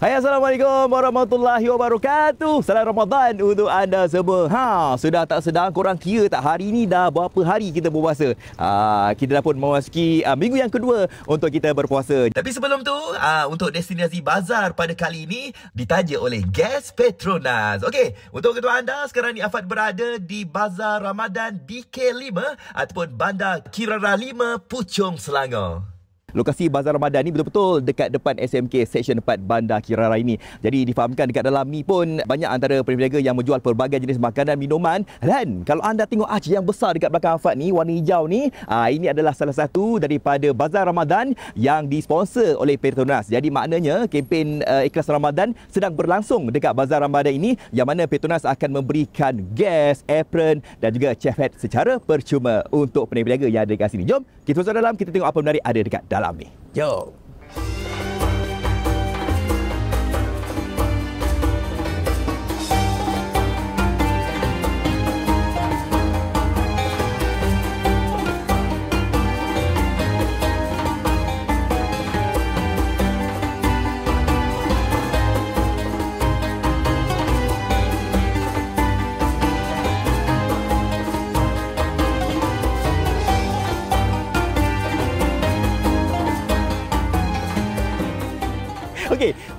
Hai Assalamualaikum Warahmatullahi Wabarakatuh Salam Ramadan untuk anda semua ha, Sudah tak sedang korang kira tak hari ini dah berapa hari kita berpuasa ha, Kita dah pun memasuki ha, minggu yang kedua untuk kita berpuasa Tapi sebelum tu ha, untuk destinasi bazar pada kali ini Ditaja oleh Gas Petronas Okey, untuk ketua anda sekarang ni Afad berada di Bazar Ramadan BK5 Ataupun Bandar Kirara 5 Pucung Selangor Lokasi Bazar Ramadan ni betul-betul dekat depan SMK Section 4 Bandar Kirara ini. Jadi difahamkan dekat dalam ni pun banyak antara peniaga yang menjual pelbagai jenis makanan minuman dan kalau anda tengok arch yang besar dekat belakang Afat ni warna hijau ni, aa, ah, ini adalah salah satu daripada Bazar Ramadan yang disponsor oleh Petronas. Jadi maknanya kempen uh, ikhlas Ramadan sedang berlangsung dekat Bazar Ramadan ini yang mana Petronas akan memberikan gas, apron dan juga chef hat secara percuma untuk peniaga yang ada dekat sini. Jom kita terus dalam, kita tengok apa menarik ada dekat dalam ni. Jom!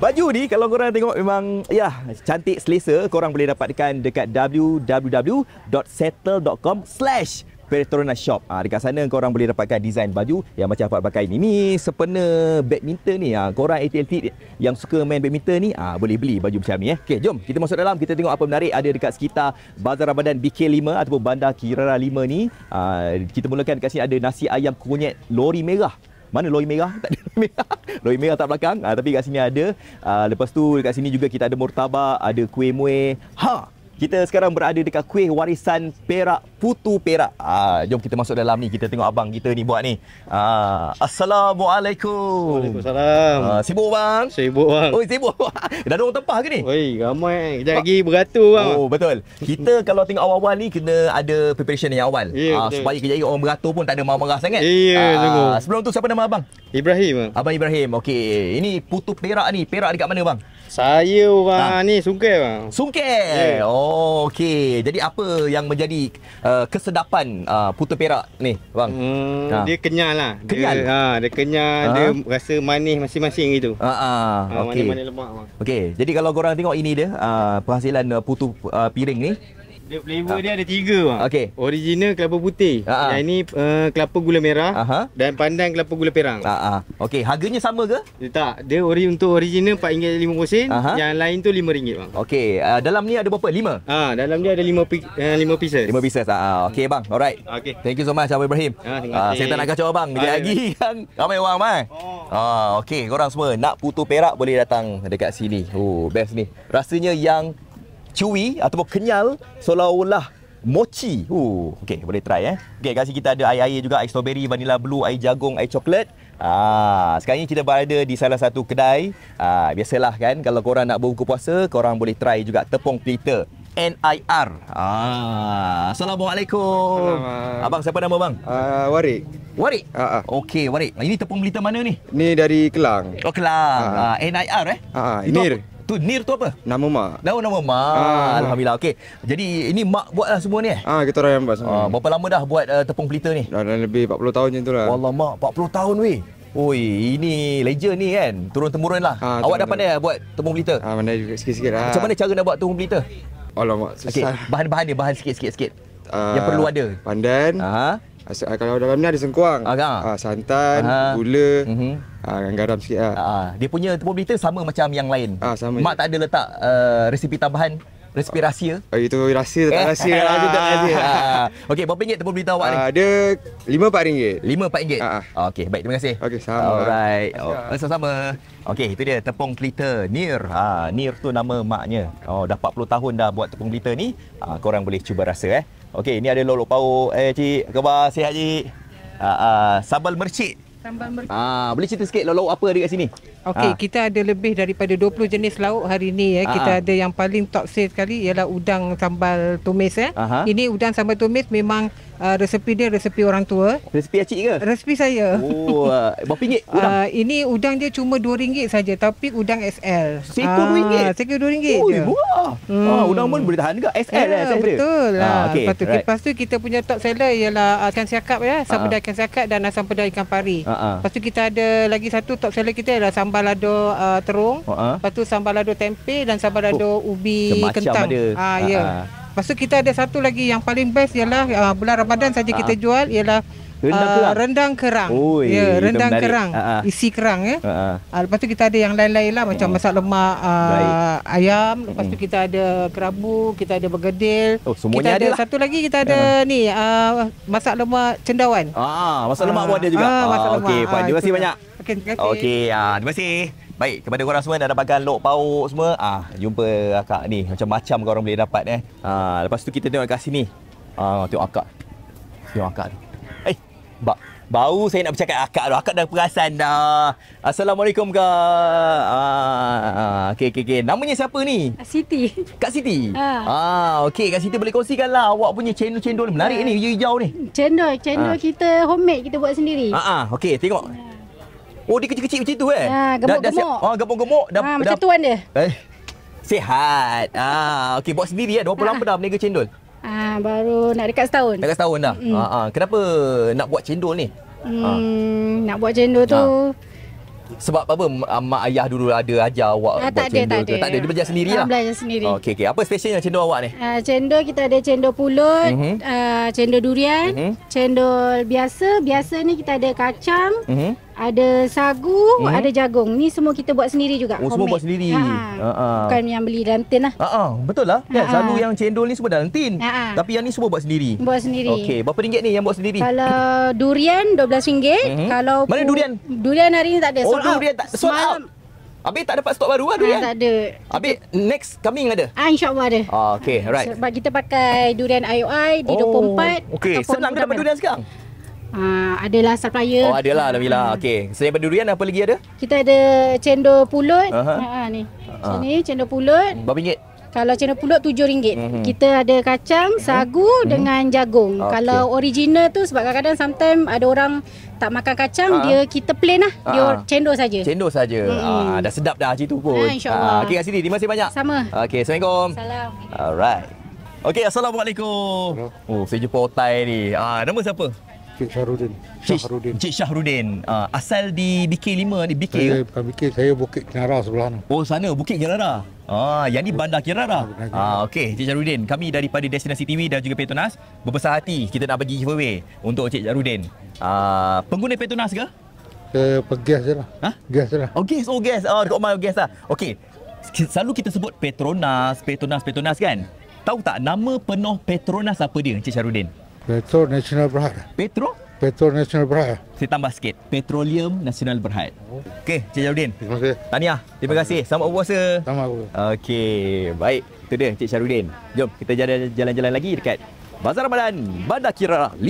Baju ni kalau korang tengok memang ya cantik selesa korang boleh dapatkan dekat www.settle.com slash petronas Shop. Ha, dekat sana korang boleh dapatkan desain baju yang macam apa pakai ni. Ni sepena badminton ni. Ha, korang ATLT yang suka main badminton ni ha, boleh beli baju macam ni. Eh. Okay, jom kita masuk dalam. Kita tengok apa menarik ada dekat sekitar Bazar Ramadan BK5 ataupun Bandar Kirara 5 ni. Ha, kita mulakan dekat sini ada nasi ayam kunyit lori merah. Mana lori merah? Tak ada lori merah. Lori merah tak belakang. Uh, tapi kat sini ada. Uh, lepas tu dekat sini juga kita ada mortabak, ada kuih muih. Ha! Kita sekarang berada dekat kuih warisan Perak Putu Perak. Ah, jom kita masuk dalam ni. Kita tengok abang kita ni buat ni. Ah, Assalamualaikum. Waalaikumsalam. Ah, sibuk bang? Sibuk bang. Oi, sibuk. Dah ada orang tempah ke ni? Oi, ramai. Kita lagi ah. beratur bang. Oh, betul. Kita kalau tengok awal-awal ni kena ada preparation yang awal. Yeah, ah, betul. supaya kerja orang beratur pun tak ada marah-marah sangat. Iya, yeah, sungguh. Ah, sebelum tu siapa nama abang? Ibrahim. Abang Ibrahim. Okey. Ini Putu Perak ni. Perak dekat mana bang? Saya orang ha. ni sungkai bang. Sungkai. Yeah. Oh, okey. Jadi apa yang menjadi uh, kesedapan uh, Putu Perak ni, bang? Hmm, ha. dia kenyal lah. Kenyal. Dia, ha, dia kenyal, ha. dia rasa manis masing-masing gitu. Ha, ha. ah. Ha. Okey. manis-manis lemak bang. Okey. Jadi kalau korang tengok ini dia, uh, penghasilan uh, Putu uh, Piring ni, dia flavor ha. dia ada tiga bang. Okey. Original kelapa putih. Ha-ha. Ah. Yang ini uh, kelapa gula merah Ha-ha. dan pandan kelapa gula perang. Ha ah. Okey, harganya sama ke? Dia eh, tak. Dia ori untuk original RM4.50, yang lain tu RM5 bang. Okay. uh, ah, dalam ni ada berapa? 5. Ah, ha, dalam ni ada 5 pi- uh, eh, 5 pieces. 5 Okay bang. Alright. Okay. Thank you so much Abang Ibrahim. Ah, ha, uh, saya tak nak kacau bang. Dia ya, lagi kan ramai orang mai. Oh. Ah, okay. Korang semua nak putu perak boleh datang dekat sini. Oh, best ni. Rasanya yang chewy ataupun kenyal seolah-olah mochi. Uh, okey, boleh try eh. Okey, kasi kita ada air-air juga, air strawberry, vanilla blue, air jagung, air coklat. Ah, sekarang ni kita berada di salah satu kedai. Ah, biasalah kan kalau korang nak berbuka puasa, korang boleh try juga tepung pelita. NIR. Ah, Assalamualaikum. Assalamualaikum. Abang siapa nama bang? Ah, uh, Warik. Warik? Ha ah. Uh-huh. Okey, Warik. Ah, ini tepung pelita mana ni? Ni dari Kelang. Oh, Kelang. Ah, uh-huh. uh, ah, NIR eh? Ah, uh-huh. ini. Apa? tu Nir tu apa? Nama mak. Nama nama mak. Ah. Alhamdulillah. Okey. Jadi ini mak buatlah semua ni eh? Ah, kita orang yang buat semua. Ah, berapa lama dah buat uh, tepung pelita ni? Dah, dah lebih 40 tahun macam itulah. Wallah mak, 40 tahun weh. Oi, ini legend ni kan. Turun temurun lah. Ah, Awak dah pandai ya, buat tepung pelita? Ah, pandai juga sikit-sikit lah. Macam mana cara nak buat tepung pelita? Allah mak, susah. Okay. Bahan-bahan dia, bahan sikit-sikit sikit. sikit, sikit. Uh, ah, yang perlu ada. Pandan. Ah. Uh-huh. Asa, ah, kalau dalam ni ada sengkuang. Ah, ah. ah santan, mhm. ah. gula, mm -hmm. ah, garam sikit. Ah. ah. Dia punya tepung berita sama macam yang lain. Ah, sama Mak je. tak ada letak uh, resipi tambahan Resipi rahsia uh, eh? oh, Itu rahsia Tak eh. rahsia lah Itu tak rahsia ha. Ah. Okay berapa ringgit Tepuk beritahu awak uh, ni ah, Dia RM5 4 ringgit RM5 4 uh, uh. Okay baik terima kasih Okay sama Alright oh, Sama-sama Okay itu dia tepung telita Nir ha, Nir tu nama maknya oh, Dah 40 tahun dah buat tepung telita ni ha, Korang boleh cuba rasa eh Okay ni ada lolok pau Eh cik Kebar sihat cik yeah. uh, Sambal mercik Sambal mercik ha, Boleh cerita sikit lolok apa dekat sini Okey, ha. kita ada lebih daripada 20 jenis lauk hari ini ya. Kita Ha-ha. Ah. ada yang paling top sale sekali ialah udang sambal tumis ya. Aha. Ini udang sambal tumis memang uh, resepi dia resepi orang tua. Resepi acik ke? Resepi saya. Oh, uh, berapa ringgit udang? Uh, ini udang dia cuma RM2 saja tapi udang SL. Seekor RM2. Uh, Seekor RM2. Oi, murah. Hmm. udang pun boleh tahan juga SL yeah, lah saya Betul. Ha, uh, okay. Lepas tu, right. lepas kita punya top seller ialah ikan siakap ya, sambal uh ikan siakap dan asam pedas ikan pari. Uh-huh. tu kita ada lagi satu top seller kita ialah sambal sambal lado uh, terung, uh-huh. lepas tu sambal lado tempe dan sambal lado oh. ubi Semacam kentang. Ada. Ha uh-huh. ya. Ah. Lepas tu kita ada satu lagi yang paling best ialah uh, bulan Ramadan saja uh-huh. kita jual ialah rendang uh, kerang. Rendang kerang. Oh, ya, rendang kerang. Uh-huh. Isi kerang ya. Uh-huh. Uh, lepas tu kita ada yang lain-lain lah macam uh-huh. masak lemak uh, ayam, lepas tu kita ada kerabu, kita ada bergedil. Oh, semuanya kita ada adalah. satu lagi kita ada uh-huh. ni uh, masak lemak cendawan. Ah, masak lemak uh-huh. pun ada juga. Uh, ah, okey, uh, terima kasih banyak. Okey, terima kasih. Okey, uh, terima kasih. Baik, kepada korang semua dah dapatkan lok pauk semua. Ah, jumpa akak ni. Macam-macam korang boleh dapat eh. Ah, lepas tu kita tengok kat sini. Ah, uh, tengok akak. Tengok akak tu. Eh, ba bau saya nak bercakap akak tu. Akak dah perasan dah. Assalamualaikum kak. Ah, uh, okey okey okey. Namanya siapa ni? Siti. Kak Siti. Ah, uh. okey Kak Siti boleh kongsikanlah awak punya cendol-cendol menarik uh. ni hijau-hijau ni. Cendol, cendol uh. kita homemade kita buat sendiri. Ah, uh okey tengok. Oh dia kecil-kecil macam tu eh? Ya, gemuk-gemuk. Oh, gemuk-gemuk. Dah, ha, macam tuan dia. Eh, sihat. Ah, okey buat sendiri eh. Dua puluh ah. lama dah berniaga cendol. Ah, baru nak dekat setahun. Dekat setahun dah. Mm. Ah, ah, kenapa nak buat cendol ni? Ah. Hmm, ah. nak buat cendol tu ha. sebab apa um, mak ayah dulu ada ajar awak ah, buat tak cendol. Ada, tak, ada. tak ada, dia belajar sendiri lah. Belajar sendiri. Oh, okay. okey. Apa specialnya cendol awak ni? Ah, cendol kita ada cendol pulut, mm-hmm. uh, cendol durian, mm-hmm. cendol biasa. Biasa ni kita ada kacang. Mm-hmm. Ada sagu, hmm? ada jagung. Ni semua kita buat sendiri juga. Oh, homemade. semua buat sendiri. Ha. Bukan yang beli dalam tin lah. Ha-ha. Betul lah. Kan, Ha-ha. Ya, sagu yang cendol ni semua dalam tin. Ha-ha. Tapi yang ni semua buat sendiri. Buat sendiri. Okey, berapa ringgit ni yang buat sendiri? Kalau durian RM12. Hmm? Kalau Mana durian? Durian hari ni tak ada. Oh, sold oh, durian tak. Sold out. Habis tak dapat stok baru lah ha, durian? Ah, tak ada. Habis next coming ada? Ah, InsyaAllah ada. Ah, okay, right. Sebab kita pakai durian IOI di oh, 24. Okay, senang ke dapat durian sekarang? Uh, adalah supplier. Oh, adalah Nabila. Uh. Okey. Selain pada durian, apa lagi ada? Kita ada cendol pulut. Ha, uh-huh. uh-huh, ni. Uh-huh. Sini, cendol pulut. Berapa ringgit? Kalau cendol pulut, tujuh ringgit. Uh-huh. Kita ada kacang, mhm. sagu uh-huh. dengan jagung. Okay. Kalau original tu, sebab kadang-kadang sometimes ada orang tak makan kacang, uh-huh. dia kita plain lah. Dia uh-huh. cendol saja. Cendol saja. Uh-huh. Uh, dah sedap dah cerita pun. Uh, InsyaAllah. Uh, Okey, Kak Siti. Terima kasih banyak. Sama. Okay, Assalamualaikum. Salam. Alright. Okay, Assalamualaikum. Oh, saya jumpa Otai ni. uh, nama siapa? Cik Syahrudin. Syahrudin. Cik Syahrudin. Uh, ah, asal di BK5 di BK Saya bukan BK, saya Bukit Kinara sebelah sana. Oh, sana Bukit Kinara. Ah, yang ni Bandar Kinara. Ah, okey, Cik Syahrudin. Kami daripada Destinasi TV dan juga Petronas berbesar hati kita nak bagi giveaway untuk Cik Syahrudin. Ah, pengguna Petronas ke? Ke pegas lah. Ha? Gas lah. Oh, gas. Oh, gas. Oh, dekat rumah gas lah. Okey. Selalu kita sebut Petronas, Petronas, Petronas kan? Tahu tak nama penuh Petronas apa dia, Cik Syahrudin? Petro Nasional Berhad. Petro? Petro Nasional Berhad. Saya tambah sikit. Petroleum Nasional Berhad. Okey, Cik Jarudin. Terima kasih. Tahniah. Terima kasih. Selamat puasa. Selamat puasa. Okey, baik. Itu dia Cik Jarudin. Jom kita jalan-jalan lagi dekat Bazar Ramadan, Bandar Kira 5.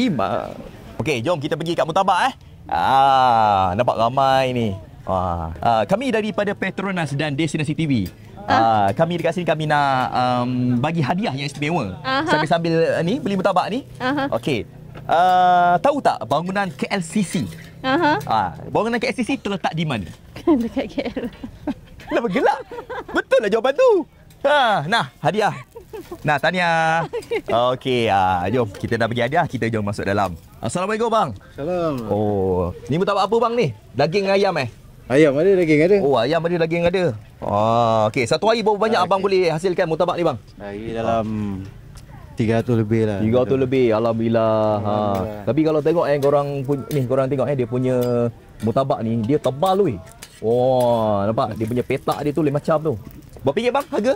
Okey, jom kita pergi kat Mutabak eh. Ah, nampak ramai ni. Ah, ah, kami daripada Petronas dan Destinasi TV. Uh, kami dekat sini kami nak um, bagi hadiah yang istimewa. Sambil-sambil uh, ni beli mutabak ni. Uh-huh. Okey. Uh, tahu tak bangunan KLCC? Uh-huh. Ah, uh, bangunan KLCC terletak di mana? dekat KL. Kenapa gelap? Betul lah jawapan tu. Ha, nah, hadiah. Nah, tanya. Okey, uh, jom kita dah bagi hadiah, kita jom masuk dalam. Assalamualaikum bang. Salam. Oh, ni mutabak apa bang ni? Daging ayam eh? Ayam ada, daging ada. Oh, ayam ada, daging ada. Oh, okey. Satu hari berapa banyak okay. Ah, abang boleh hasilkan mutabak ni bang? Hari dalam tiga 300 lebih lah. Tiga betul. lebih. Alhamdulillah. Ha. Tapi kalau tengok eh korang ni korang tengok eh dia punya mutabak ni dia tebal weh. Oh, nampak dia punya petak dia tu lain macam tu. Berapa ringgit bang harga?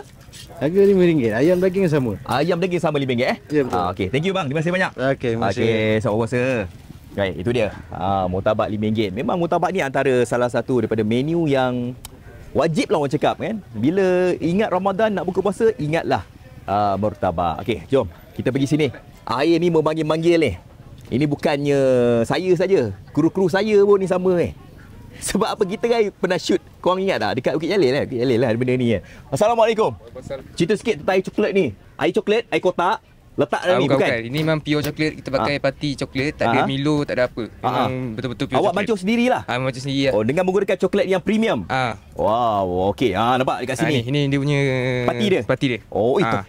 Harga RM5. Ayam daging sama. Ayam daging sama RM5 eh? Ya, betul. ha, okey. Thank you bang. Terima kasih banyak. Okay, terima kasih. Okey, sama kuasa. Baik, itu dia. Ha, mutabak RM5. Memang mutabak ni antara salah satu daripada menu yang Wajib lah orang cakap kan. Bila ingat Ramadan nak buka puasa, ingatlah uh, ah, bertabak. Okey, jom. Kita pergi sini. Air ni memanggil-manggil ni. Ini bukannya saya saja. Kru-kru saya pun ni sama ni. Eh. Sebab apa kita kan pernah shoot. Korang ingat tak? Dekat Bukit Jalil lah. Bukit Jalil lah benda ni. Eh. Assalamualaikum. Waalaikumsalam. Cerita sikit tentang air coklat ni. Air coklat, air kotak. Letak dalam ah, ni bukan, Ini memang pure coklat kita pakai ah. pati coklat tak ada ah. Milo tak ada apa. Ah, ah. Memang betul betul-betul pure. Awak coklat. sendiri lah. Ah bancuh sendiri lah. Oh dengan menggunakan coklat yang premium. Ah. Wow, okey. Ah nampak dekat ah, sini. Ah, ini, ini dia punya pati dia. Pati dia. Oh itu. Eh, ah.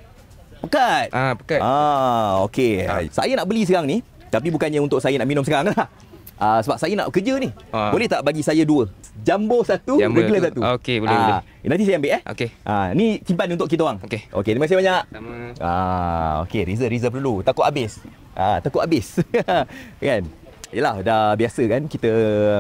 Pekat. Ah pekat. Ah okey. Ah. Saya nak beli sekarang ni tapi bukannya untuk saya nak minum sekarang lah uh, sebab saya nak kerja ni. Uh. Boleh tak bagi saya dua? Jumbo satu, Jumbo regular satu. satu. Okey, boleh, uh, boleh. Nanti saya ambil eh. Okey. Ah, uh, ni simpan untuk kita orang. Okey. Okey, terima kasih banyak. Sama. Ah, uh, okey, reserve reserve dulu. Takut habis. Ah, uh, takut habis. kan? Yalah, dah biasa kan kita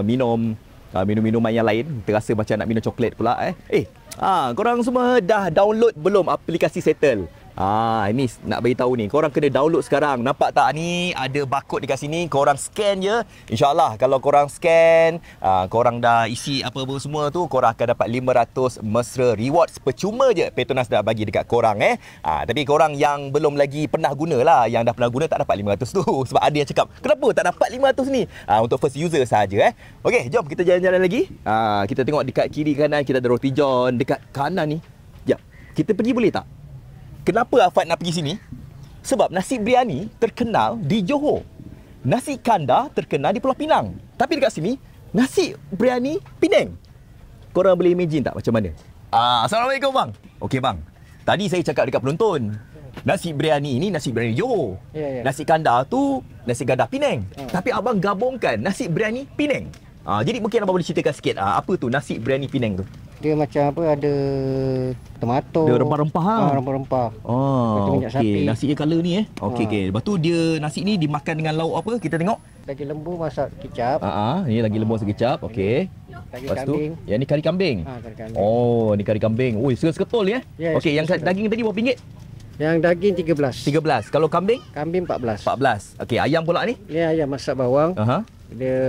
minum uh, minum-minuman yang lain, terasa macam nak minum coklat pula eh. Eh, ah, uh, korang semua dah download belum aplikasi Settle? Ah, ini nak bagi tahu ni. Kau orang kena download sekarang. Nampak tak ni ada barcode dekat sini. Kau orang scan je. Insyaallah, kalau kau orang scan, ah kau orang dah isi apa apa semua tu, kau orang akan dapat 500 mesra rewards percuma je. Petronas dah bagi dekat kau orang eh. Ah, tapi kau orang yang belum lagi pernah guna lah, yang dah pernah guna tak dapat 500 tu sebab ada yang cakap, "Kenapa tak dapat 500 ni?" Ah, untuk first user saja eh. Okey, jom kita jalan-jalan lagi. Ah, kita tengok dekat kiri kanan kita ada roti john, dekat kanan ni. Jap. Kita pergi boleh tak? Kenapa Afad nak pergi sini? Sebab nasi biryani terkenal di Johor. Nasi kanda terkenal di Pulau Pinang. Tapi dekat sini, nasi biryani Penang. Korang boleh imagine tak macam mana? Ah, Assalamualaikum bang. Okey bang. Tadi saya cakap dekat penonton. Nasi biryani ini nasi biryani Johor. Yeah, yeah. Nasi kanda tu nasi kandar Pinang. Yeah. Hmm. Tapi abang gabungkan nasi biryani Pinang. Ah, jadi mungkin abang boleh ceritakan sikit ah, apa tu nasi biryani Pinang tu? dia macam apa ada tomato dia rempah-rempah ha, lah. Ah, rempah-rempah oh ah, minyak okay. sapi nasi dia color ni eh okey ha. okey lepas tu dia nasi ni dimakan dengan lauk apa kita tengok lagi lembu masak kecap ha ah ini lagi lembu masak kecap okey lepas tu kambing. ya ni kari kambing ha kari kambing oh ni kari kambing oi seketul ni eh yes, ya, okey yang daging tadi berapa ringgit yang daging 13 13 kalau kambing kambing 14 14 okey ayam pula ni Ya, ayam masak bawang uh-huh dia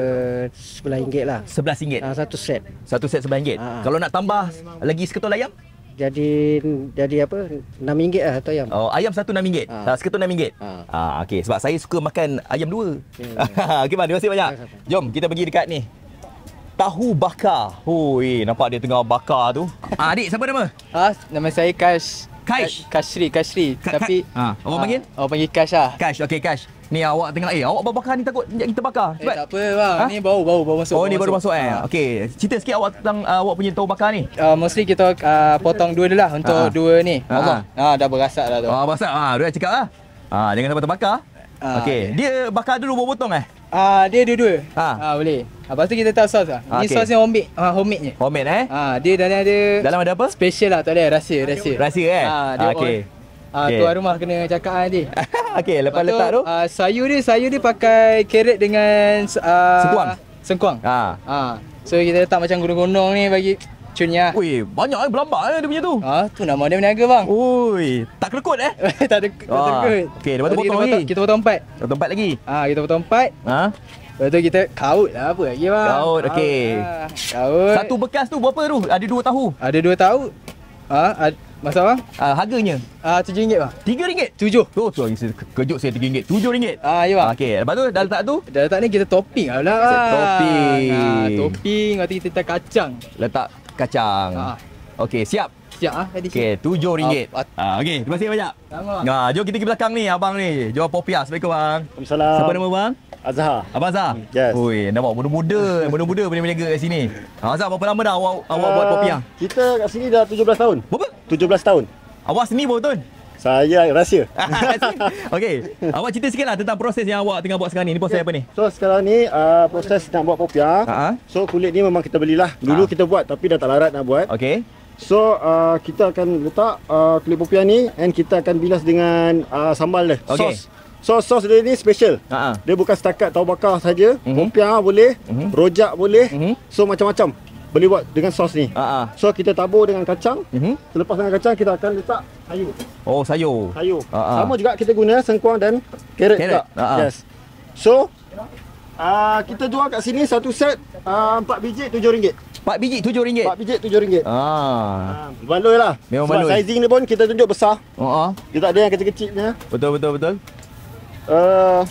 sebelah ringgit lah. Sebelah ringgit? Ha, ah, satu set. Satu set sebelah ringgit. Ha. Kalau nak tambah lagi seketul ayam? Jadi jadi apa? Enam ringgit lah satu ayam. Oh, ayam satu enam ringgit. Ha. Seketul enam ringgit. Ha. ha. okay. Sebab saya suka makan ayam dua. Okay, okay man. Terima kasih banyak. Jom kita pergi dekat ni. Tahu bakar. Hui, nampak dia tengah bakar tu. Ha, adik, siapa nama? Ha, nama saya Kash. Kaish. Kashri, Kashri. Ka- Tapi ha. Orang ha. panggil? Orang ah, panggil Kash lah. Kash, okey Kash. Ni awak tengah eh awak bakar ni takut kita bakar. Eh, Cepat. Eh tak apa bang. Lah. Ha? Ni bau bau bau masuk. Oh bau ni baru masuk, masuk eh. Ha. Okey, cerita sikit awak tentang uh, awak punya tahu bakar ni. Uh, mostly kita uh, potong dua dulu lah untuk ha. dua ni. Ha. Allah. Ha. ha dah berasak dah tu. Ah oh, berasak. Ah ha. dia cakap Ha. Ah jangan sampai terbakar. Ha. Okey, okay. dia bakar dulu baru potong eh? Ah uh, dia dua-dua. Ha. Ah boleh. Ah uh, pasal kita tahu sos ah. Ni sos yang homemade. Ah uh, homemade je. Homemade eh? Ah dia dalam ada Dalam ada apa? Special lah tak ada rahsia, ah, rahsia. Rahsia eh? Ah uh, dia ah, okey. Ah uh, okay. rumah kena cakap ah dia. okey, lepas lepas letak tu. uh, sayur dia, sayur dia pakai carrot dengan ah uh, sengkuang. Sengkuang. Ah. Uh. So kita letak macam gunung-gunung ni bagi cunnya. ui, banyak eh berlambak eh dia punya tu. Ah, tu nama dia berniaga bang. Ui, tak kelekut eh? tak ada ah. tak kelekut. Okey, lepas tu potong lagi. Kita potong empat. Potong empat lagi. Ah, kita potong empat. Ha? Ah? Lepas tu kita kaut lah apa lagi bang. Kaut, okey. Lah. Kaut. Satu bekas tu berapa tu? Ada dua tahu. Ada dua tahu. Ah, ad- Masa bang? Uh, harganya? Ah uh, RM7 bang. RM3? RM7. Oh, tu saya kejut saya RM3. RM7. Ah, ya bang. Okey, lepas tu dah letak tu? Dah letak ni kita topping lah pula. Topping. Ah, topping. Lepas kita letak kacang. Letak kacang. Ha. Okey, siap. Siap ah, ha? Okey, 7 ringgit. Ha, ha okey, terima kasih banyak. Sama. Ha, ah, jom kita ke belakang ni abang ni. Jual popiah. Assalamualaikum bang. Assalamualaikum. Siapa nama bang? Azhar. Abang Azhar. Yes. Oi, nampak muda-muda, muda-muda boleh berniaga kat sini. Ha, Azhar berapa lama dah awak awak uh, buat popiah? Kita kat sini dah 17 tahun. Berapa? 17 tahun. Awak sini berapa tahun? Saya ah, rahsia. Okey. Awak cerita sikitlah tentang proses yang awak tengah buat sekarang ni. Ni proses okay. apa ni? So sekarang ni uh, proses nak buat popia. Uh-huh. So kulit ni memang kita belilah. Dulu uh. kita buat tapi dah tak larat nak buat. Okey. So uh, kita akan letak uh, kulit popia ni and kita akan bilas dengan uh, sambal dia. Okay. Sos. So sos dia ni special. Uh-huh. Dia bukan setakat tahu bakar saja. Uh-huh. Popiah boleh, uh-huh. rojak boleh. Uh-huh. So macam-macam boleh buat dengan sos ni. Ha uh So kita tabur dengan kacang. Uh-huh. Selepas dengan kacang kita akan letak sayur. Oh, sayur. Sayur. Uh-huh. Sama juga kita guna sengkuang dan carrot. carrot. Yes. So uh, kita jual kat sini satu set uh, 4 biji rm ringgit. 4 biji rm ringgit. 4 biji RM7. Ah. Uh, baloi lah. Memang baloi. Sizing ni pun kita tunjuk besar. Ha uh-huh. Kita ada yang kecil-kecilnya. Betul betul betul. Uh,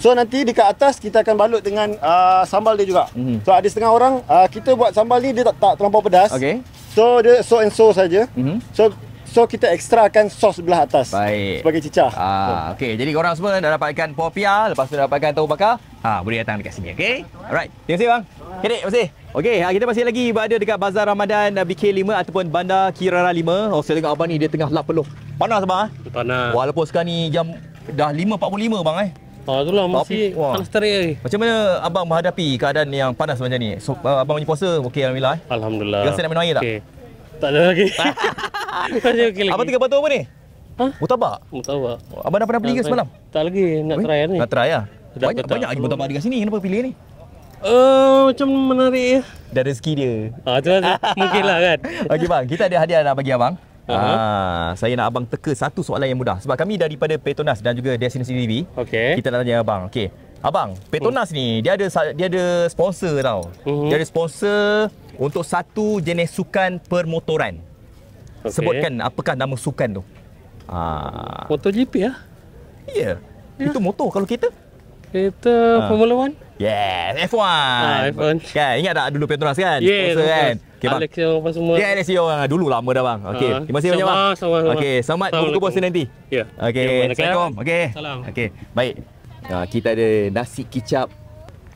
So nanti dekat atas kita akan balut dengan uh, sambal dia juga. Mm-hmm. So ada setengah orang uh, kita buat sambal ni dia tak tak terlampau pedas. Okay. So dia so and so saja. Mm-hmm. So So kita akan sos belah atas Baik. sebagai cicah. Ah, so. okay. Jadi korang semua dah dapatkan popia, lepas tu dah dapatkan tahu bakar. Ha, boleh datang dekat sini, okay? Alright. Terima kasih bang. Okay, terima kasih. Okay, ah, kita masih lagi berada dekat Bazar Ramadan eh, BK5 ataupun Bandar Kirara 5. Oh, saya tengok abang ni dia tengah lap peluh. Panas abang? Eh? Panas. Walaupun sekarang ni jam dah 5.45 bang eh. Ha ah, itulah mesti panas terik lagi. Macam mana abang menghadapi keadaan yang panas macam ni? So, ah. abang punya puasa okey alhamdulillah. Eh? Alhamdulillah. Rasa nak minum air tak? Okey. Tak ada lagi. Masih okey lagi. Apa tinggal batu apa ni? Ha? Mutabak? Mutabak. Abang dah pernah beli ke semalam? Tak lagi nak Weh? try ni. Nak try ah. Banyak betul. banyak lagi mutabak dekat sini. Kenapa pilih ni? Uh, macam menarik ya. Dari rezeki dia. Ah, tu, mungkinlah kan. Okey bang, kita ada hadiah nak bagi abang. Uh-huh. Ah, saya nak abang teka satu soalan yang mudah sebab kami daripada Petronas dan juga Destination TV. Okay. Kita nak tanya abang. Okey. Abang, Petronas hmm. ni dia ada dia ada sponsor tau. Uh-huh. Dia ada sponsor untuk satu jenis sukan permotoran. Okay. Sebutkan apakah nama sukan tu? Ah. MotoGP ah. Ya. Yeah. Yeah. Itu motor kalau kita? Kita ah. Formula 1. Yes, F1. Ah, F1. Kan, ingat tak dulu Petronas kan? yeah. Sponsor kan. Okay, bang. Alexio apa semua. Ya, yeah, Alexio orang ah, dulu lama dah bang. Okey, ah. terima kasih banyak bang. Sama, Okey, selamat buku bos nanti. Ya. Okey, Assalamualaikum. Okey. Salam. Okey, baik. Ha, kita ada nasi kicap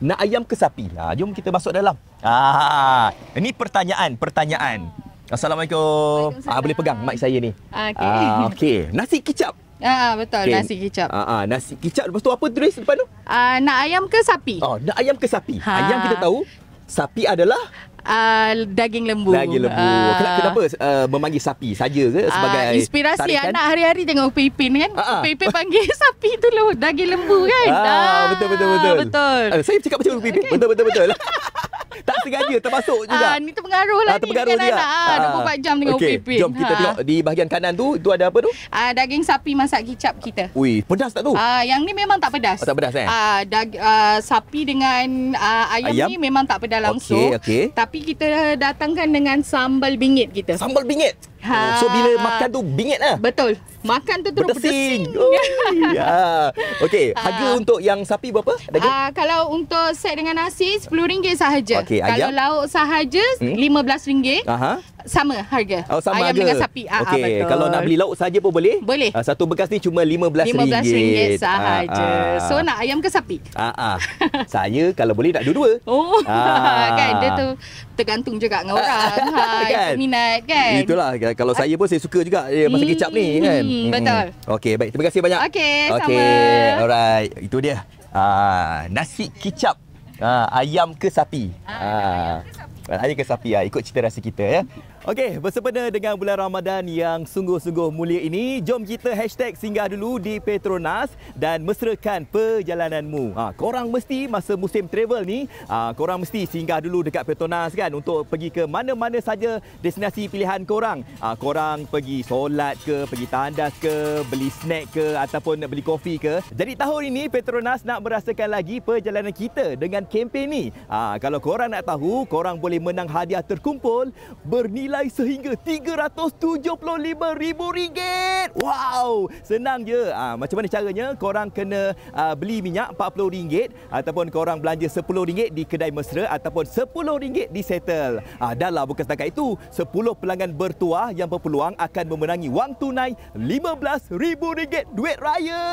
nak ayam ke sapi? Ha, jom kita masuk dalam. Ah, ini pertanyaan, pertanyaan. Assalamualaikum. Ah, boleh pegang mic saya ni. Ah, okey. okay. Nasi kicap Ah, ah betul okay. nasi kicap. Ah, ah nasi kicap lepas tu apa tulis depan tu? Ah nak ayam ke sapi? Oh nak ayam ke sapi. Ha. Ayam kita tahu sapi adalah Ah, daging lembu. Daging lembu. Uh, kenapa uh, memanggil sapi saja ke ah, sebagai uh, inspirasi tarikan? anak hari-hari tengok Upi Ipin kan? Uh-huh. Upi panggil sapi dulu daging lembu kan? Ah, betul betul betul. Betul. Uh, saya cakap macam Upi Ipin. Okay. Betul betul betul. tak sengaja termasuk juga. Ah, ni terpengaruh lah ah, terpengaruh ni. Terpengaruh kan, juga. Ah, 24 jam dengan okay. Upi Jom kita ha. tengok di bahagian kanan tu. Tu ada apa tu? Ah, daging sapi masak kicap kita. Ui, pedas tak tu? Ah, yang ni memang tak pedas. Oh, tak pedas eh? Ah, dag, ah, sapi dengan ah, ayam, ayam, ni memang tak pedas langsung. Okay, okay. Tapi tapi kita datangkan dengan sambal bingit kita. Sambal bingit? Ha. Oh, so bila makan tu bingit lah. Betul. Makan tu terus bersing. Oh, ya. Okey, ha. harga untuk yang sapi berapa? ha, kalau untuk set dengan nasi RM10 sahaja. Okay, kalau ayam? lauk sahaja RM15. Hmm? Aha. Sama harga. Oh, sama ayam harga. dengan sapi. Ah, ah okay. betul. Kalau nak beli lauk saja pun boleh? Boleh. Ha, satu bekas ni cuma RM15. RM15 sahaja. Ha, ha. So nak ayam ke sapi? Ah, ha, Saya kalau boleh nak dua-dua. Oh, ha. kan? Dia tu tergantung juga dengan orang. Ha, kan? Minat kan? Itulah kalau saya pun saya suka juga eh, masak kicap ni hmm, kan. Hmm, hmm. Betul. Okey, baik. Terima kasih banyak. Okey, sama. Okey, alright. Itu dia. Uh, nasi kicap. Uh, ayam ke sapi? Uh, ayam ke sapi. Ayam ke sapi. Uh, ikut cita rasa kita ya. Yeah. Okey, bersempena dengan bulan Ramadan yang sungguh-sungguh mulia ini, jom kita hashtag singgah dulu di Petronas dan mesrakan perjalananmu. Ha, korang mesti masa musim travel ni, ha, korang mesti singgah dulu dekat Petronas kan untuk pergi ke mana-mana saja destinasi pilihan korang. Ha, korang pergi solat ke, pergi tandas ke, beli snack ke ataupun nak beli kopi ke. Jadi tahun ini Petronas nak merasakan lagi perjalanan kita dengan kempen ni. Ha, kalau korang nak tahu, korang boleh menang hadiah terkumpul bernilai mulai sehingga RM375,000. Wow, senang je. ha, macam mana caranya? Korang kena uh, beli minyak RM40 ataupun korang belanja RM10 di kedai mesra ataupun RM10 di settle. Ah ha, dahlah bukan setakat itu, 10 pelanggan bertuah yang berpeluang akan memenangi wang tunai RM15,000 duit raya.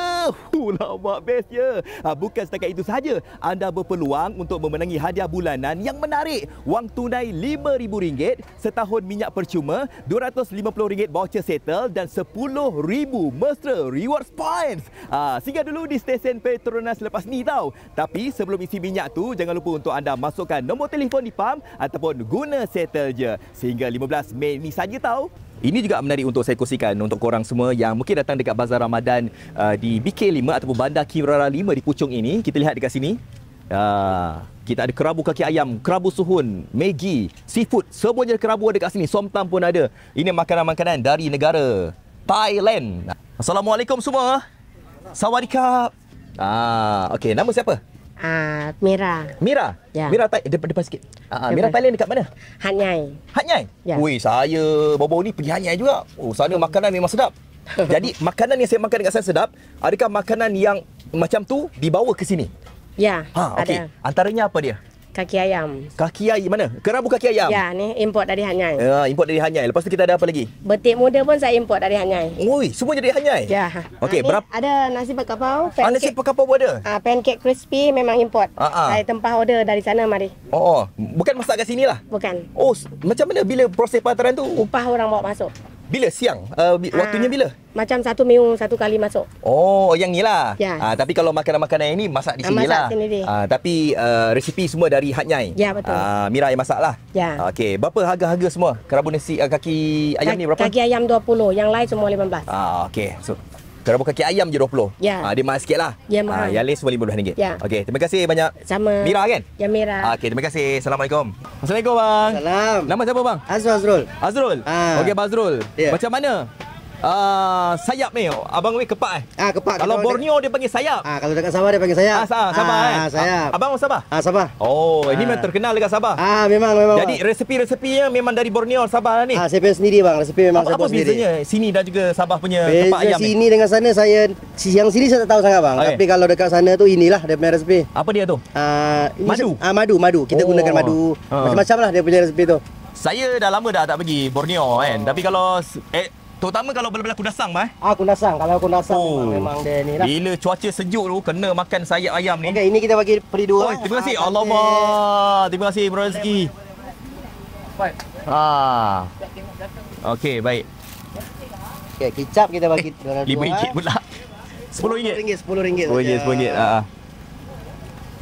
Ulah mak best je. ha, bukan setakat itu saja. Anda berpeluang untuk memenangi hadiah bulanan yang menarik, wang tunai RM5,000 setahun minyak percuma, RM250 voucher settle dan RM10,000 mesra rewards points. Ah, ha, singgah dulu di stesen Petronas lepas ni tau. Tapi sebelum isi minyak tu, jangan lupa untuk anda masukkan nombor telefon di pam ataupun guna settle je. Sehingga 15 Mei ni saja tau. Ini juga menarik untuk saya kongsikan untuk korang semua yang mungkin datang dekat Bazar Ramadan uh, di BK5 ataupun Bandar Kimrara 5 di Puchong ini. Kita lihat dekat sini. Ah, kita ada kerabu kaki ayam, kerabu suhun, megi, seafood, semuanya kerabu ada kat sini. Somtam pun ada. Ini makanan-makanan dari negara Thailand. Assalamualaikum semua. Sawadikap. Ah, okey, nama siapa? Ah, uh, Mira. Mira. Ya. Mira tak depan, depan sikit. Ah, uh, Mira Thailand dekat mana? Hanyai. Hanyai? Ya. Ui, saya bobo ni pergi Hanyai juga. Oh, sana makanan ni memang sedap. Jadi, makanan yang saya makan dekat sana sedap, adakah makanan yang macam tu dibawa ke sini? Ya, ha, ada. Okay. Antaranya apa dia? Kaki ayam. Kaki ayam mana? Kerabu kaki ayam? Ya, ni import dari Hanyai. Ya, import dari Hanyai. Lepas tu kita ada apa lagi? Betik muda pun saya import dari Hanyai. Ui, semua jadi Hanyai? Ya. Okey, ha, berapa? Ada nasi pekapau. Ah, nasi pekapau pun ada? Ah, pancake crispy memang import. Ah, ah. Saya tempah order dari sana, mari. Oh, oh. bukan masak kat sini lah? Bukan. Oh, macam mana bila proses pantaran tu? Upah orang bawa masuk bila siang? Uh, bi- ha. Waktunya bila? Macam satu minggu satu kali masuk. Oh, yang ni lah. Ya. Uh, tapi kalau makanan-makanan yang ni, masak di ah, sini masak lah. Masak sendiri. Uh, tapi uh, resipi semua dari Hat Nyai. Ya, betul. Uh, Mira yang masak lah. Ya. Yeah. Okey, berapa harga-harga semua? Kerabu nasi, uh, kaki ayam kaki ni berapa? Kaki ayam 20, yang lain semua 15. Ah, uh, okey. So, buka kaki ayam je 20. Ya. Yeah. Ha, dia mahal sikit lah. Ya, mahal. Ha, yang lain semua RM50. Ya. Yeah. Okey, terima kasih banyak. Sama. Mira kan? Ya, Mira. Ha, Okey, terima kasih. Assalamualaikum. Assalamualaikum, bang. Salam. Nama siapa, bang? Azrul Azrul. Ah. Azrul? Ha. Ya. Okey, Azrul. Yeah. Macam mana? Ah, sayap meo, Abang Wei kepak eh? Ah, kepak. Kalau, kalau Borneo dia... dia panggil sayap. Ah, kalau dekat Sabah dia panggil sayap. Ah, sah, Sabah ah, eh. Sayap. Ah, abang Sabah? Ah, Sabah. Oh, ah. ini memang terkenal dekat Sabah. Ah, memang memang. Jadi resepi-resepinya memang dari Borneo Sabah lah ni. Ah, saya sendiri bang. Resepi memang saya sendiri. Apa bezanya sini dan juga Sabah punya Beza kepak ayam? Sini dengan sana saya siang sini saya tak tahu sangat bang. Okay. Tapi kalau dekat sana tu inilah dia punya resepi. Apa dia tu? Ah, madu. Ah, madu, madu. Kita oh. gunakan madu. Ah. Macam-macam lah dia punya resepi tu. Saya dah lama dah tak pergi Borneo kan. Oh. Tapi kalau eh, Terutama kalau belah-belah kundasang bah. Ah kundasang kalau kundasang oh. memang, memang dia ni lah. Bila cuaca sejuk tu kena makan sayap ayam ni. Okey ini kita bagi peri dua. Oh, terima kasih. Ah, Allah Terima kasih Bro Rezeki. Baik. Ha. Ah. Okey baik. Okey kicap kita bagi eh, 2 5 ringgit eh. pula. 10 ringgit. 10 ringgit 10 ringgit. 10 ringgit Ha. Uh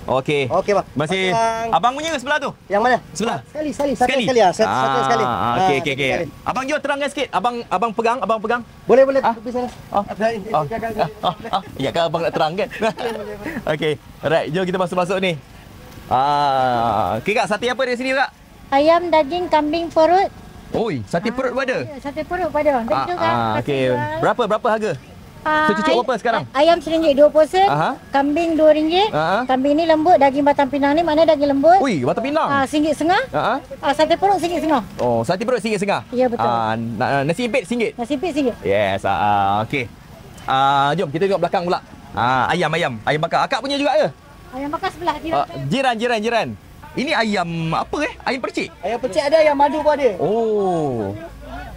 Okey. Okey bang. Masih abang, abang punya ke sebelah tu? Yang mana? Sebelah. Ah, sekali sekali satu sekali, sekali ah. Satu, ah, ah, ah Okey okey okey. Abang jom terangkan sikit. Abang abang pegang, abang pegang. Boleh boleh ah? tepi sana. Oh. Ah. Ah. Ah. Ah. Ya kan abang nak terang kan? okey. Alright, jom kita masuk-masuk ni. Ah, okey kak, sate apa dari sini kak? Ayam, daging, kambing, perut. Oi, sate ah, perut pun ada. Ya, sate perut pun ada. Ah, ah, okey. Berapa berapa harga? Ah, so cucuk berapa sekarang? Ayam RM1.20 uh-huh. Kambing RM2 uh-huh. Kambing ni lembut Daging batang pinang ni Mana daging lembut Ui batang pinang RM1.50 uh, RM1.50 uh-huh. uh, Sate perut RM1.50 Oh sate perut RM1.50 Ya betul uh, na- Nasi impit RM1 Nasi impit RM1 Yes uh, ah, Okay uh, Jom kita tengok belakang pula uh, Ayam ayam Ayam bakar Akak punya juga ke? Ayam bakar sebelah jiran, uh, jiran jiran jiran Ini ayam apa eh? Ayam percik? Ayam percik ada Ayam madu pun ada oh.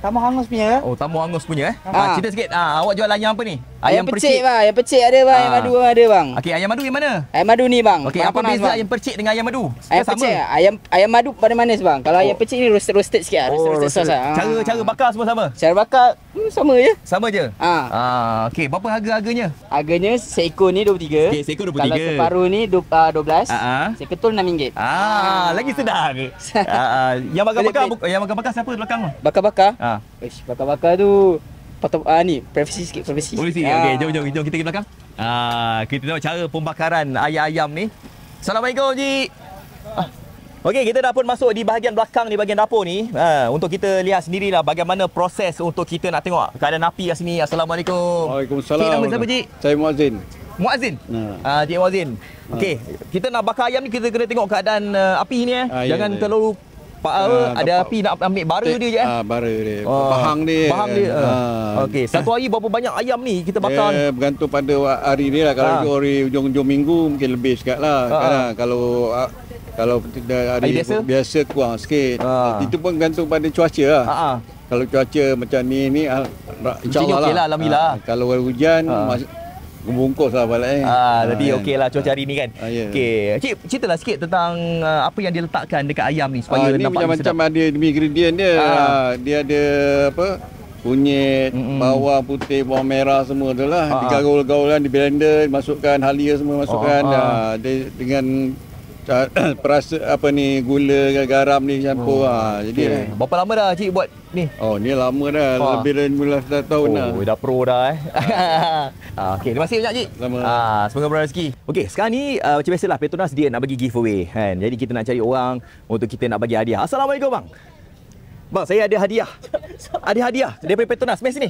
Tamu hangus punya. Eh? Oh, tamu hangus punya eh. Ha, ha cerita sikit. Ha, awak jual ayam apa ni? Ayam, ayam percik. percik bang. Ayam percik ada bang, ha. ayam ah. madu ada bang. Okey, ayam madu yang mana? Ayam madu ni bang. Okey, apa beza ayam percik dengan ayam madu? Ayam sama. Ayam ayam madu pada manis bang. Kalau oh. ayam percik ni roasted roasted sikit. Oh, roasted, roasted, roasted. sauce. Ha. Cara cara bakar semua sama. Cara bakar hmm, sama je. Sama je. Ha. Ha, okey, berapa harga harganya? Harganya seekor ni 23. Okey, seekor 23. Kalau separuh ni 12. Ha. Ha. Seketul RM6. Ah, ha. lagi sedar. ha. Yang bakar-bakar, yang bakar-bakar siapa belakang? Bakar-bakar. Ha. Ish, bakar-bakar tu. Patut ah ni, privacy sikit, privacy. Privacy. Ah. Okey, jom jom jom kita ke belakang. Ah, kita tengok cara pembakaran ayam-ayam ni. Assalamualaikum, ji. Ah. Okey, kita dah pun masuk di bahagian belakang ni, bahagian dapur ni. Ah, untuk kita lihat sendirilah bagaimana proses untuk kita nak tengok keadaan api kat sini. Assalamualaikum. Waalaikumsalam. Cik, nama siapa, Cik? Saya Muazzin. Muazzin? Ha. Ah, Cik Muazzin. Ha. Okey, ah. kita nak bakar ayam ni, kita kena tengok keadaan uh, api ni eh. Ah, ya, Jangan ya, ya. terlalu nampak ah, apa? Uh, ada api nak ambil bara eh, dia je eh. Ah bara dia. Oh. Ah, Bahang dia. Bahang dia. Uh. Okey, satu hari berapa banyak ayam ni kita bakar? Eh, bergantung pada hari ni lah kalau hari hujung-hujung minggu mungkin lebih sikitlah. Uh. Kan kalau uh, kalau hari biasa? biasa kurang sikit. Uh. Itu pun bergantung pada cuaca lah. Ha. Kalau cuaca macam ni ni insyaallah okay lah. lah. Alhamdulillah. Uh. Kalau hujan uh. Bungkus lah balik eh. Ah, ah tapi kan. okey lah cuaca hari ni kan. Ah, yeah. Okey. Cik, ceritalah sikit tentang uh, apa yang diletakkan dekat ayam ni supaya ah, nampak macam sedap. macam ada ingredient dia. Ah. Ah, dia ada apa? Kunyit, mm-hmm. bawang putih, bawang merah semua tu lah. Ah. ah. Digaul-gaul kan, di blender, masukkan halia semua masukkan. Ah, ah. Dia, dengan perasa apa ni gula garam ni campur oh. ah. Jadi okay. berapa lama dah cik buat ni. Oh, ni lama dah. Ha. Lebih dari 15 tahun oh, dah. Oh, dah pro dah eh. Ha. ha, okay, terima kasih banyak, Cik. Sama. Ha, ah, semoga berjaya. rezeki. Okay, sekarang ni uh, macam biasalah Petronas dia nak bagi giveaway. Kan? Jadi, kita nak cari orang untuk kita nak bagi hadiah. Assalamualaikum, bang. Bang, saya ada hadiah. Ada hadiah daripada Petronas. Mari sini.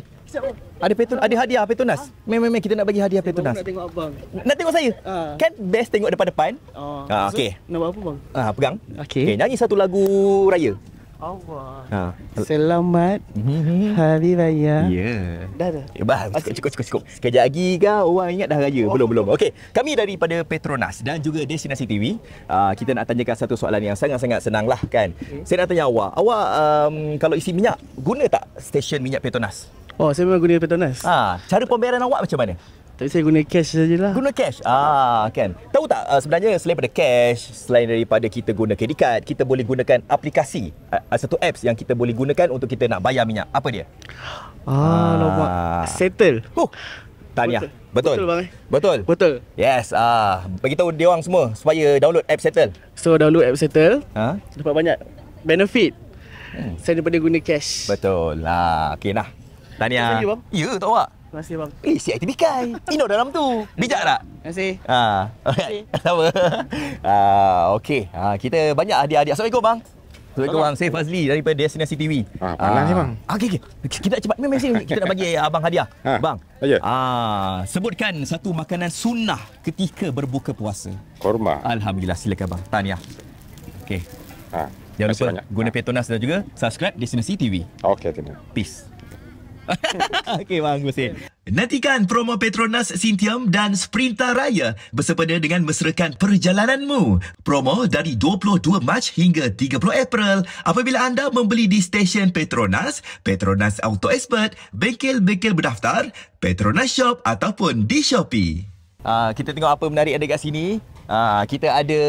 Ada Petun, ada hadiah Petronas. Ha? Mem, mem, kita nak bagi hadiah Petronas. Nak tengok abang. Nak tengok saya? Ha. Kan best tengok depan-depan. Ha, ha okay. so, Nak buat apa bang? Ha, pegang. Okay. okay. nyanyi satu lagu raya. Allah. Ha. Selamat mm-hmm. Hari Raya. Ya. Yeah. Dah dah. Ya, cukup, cukup, cukup, cukup. Sekejap lagi kau, orang ingat dah raya. Oh. Belum, belum. Okey, kami daripada Petronas dan juga Destinasi TV. Uh, ah, kita nak tanyakan satu soalan yang sangat-sangat senang lah kan. Okay. Saya nak tanya awak. Awak um, kalau isi minyak, guna tak stesen minyak Petronas? Oh, saya memang guna Petronas. Ha. Cara pembayaran awak macam mana? Tapi saya guna cash sajalah. Guna cash. Ah, kan. Tahu tak uh, sebenarnya selain daripada cash, selain daripada kita guna credit card, kita boleh gunakan aplikasi uh, satu apps yang kita boleh gunakan untuk kita nak bayar minyak. Apa dia? Ah, nampak. Ah. Settle. Huh. Tanya. Betul. Betul eh? Betul. Betul. Yes, ah, bagi tahu dia orang semua supaya download app Settle. So download app Settle, ha? Huh? Dapat banyak benefit. Hmm. Saya daripada guna cash. Betul. Ah, okeylah. Tanya. Ya, tahu tak? Apa? Terima kasih bang. Eh, si ITB Kai. Ino dalam tu. Bijak tak? Terima kasih. Ha. Okey. Sama. Ha, okey. Ha, kita banyak hadiah-hadiah. Assalamualaikum bang. Assalamualaikum bang. Saya Fazli daripada Destinasi TV. Ha, ah, panas ni bang. Ah. Ah, okey, okey. Kita cepat memang sini kita nak bagi abang hadiah. Ha, bang. Ya. Ha, sebutkan satu makanan sunnah ketika berbuka puasa. Kurma. Alhamdulillah, silakan bang. Tahniah. Okey. Ha. Jangan lupa banyak. guna ha. petonas dan juga subscribe Destinasi TV. Okey, terima. Peace. Okey bagus eh. Nantikan promo Petronas Sintium dan Sprinta Raya bersepeda dengan mesrakan perjalananmu. Promo dari 22 Mac hingga 30 April apabila anda membeli di stesen Petronas, Petronas Auto Expert, bengkel-bengkel berdaftar, Petronas Shop ataupun di Shopee. Uh, kita tengok apa menarik ada kat sini. Uh, kita ada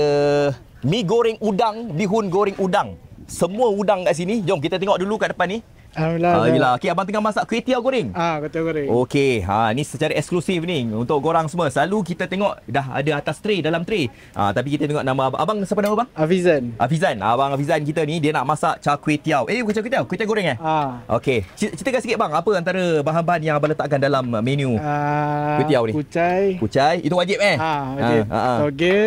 mi goreng udang, bihun goreng udang. Semua udang kat sini. Jom kita tengok dulu kat depan ni. Alhamdulillah. Ah, alhamdulillah. Okey, abang tengah masak kuih tiaw goreng. Ah, kuih tiaw goreng. Okey, ha ni secara eksklusif ni untuk korang semua. Selalu kita tengok dah ada atas tray dalam tray. Ah, ha, tapi kita tengok nama abang. Abang siapa nama abang? Afizan. Afizan. Ha, abang Afizan kita ni dia nak masak cha kuih tiaw. Eh, bukan cha kuih tiaw, kuih tiaw goreng eh? Ah. Ha. Okey. Ceritakan sikit bang, apa antara bahan-bahan yang abang letakkan dalam menu? Ah, kuih tiaw ni. Kucai. Kucai. Itu wajib eh? Ah, ha, wajib. Ha, ha, ha. Okey.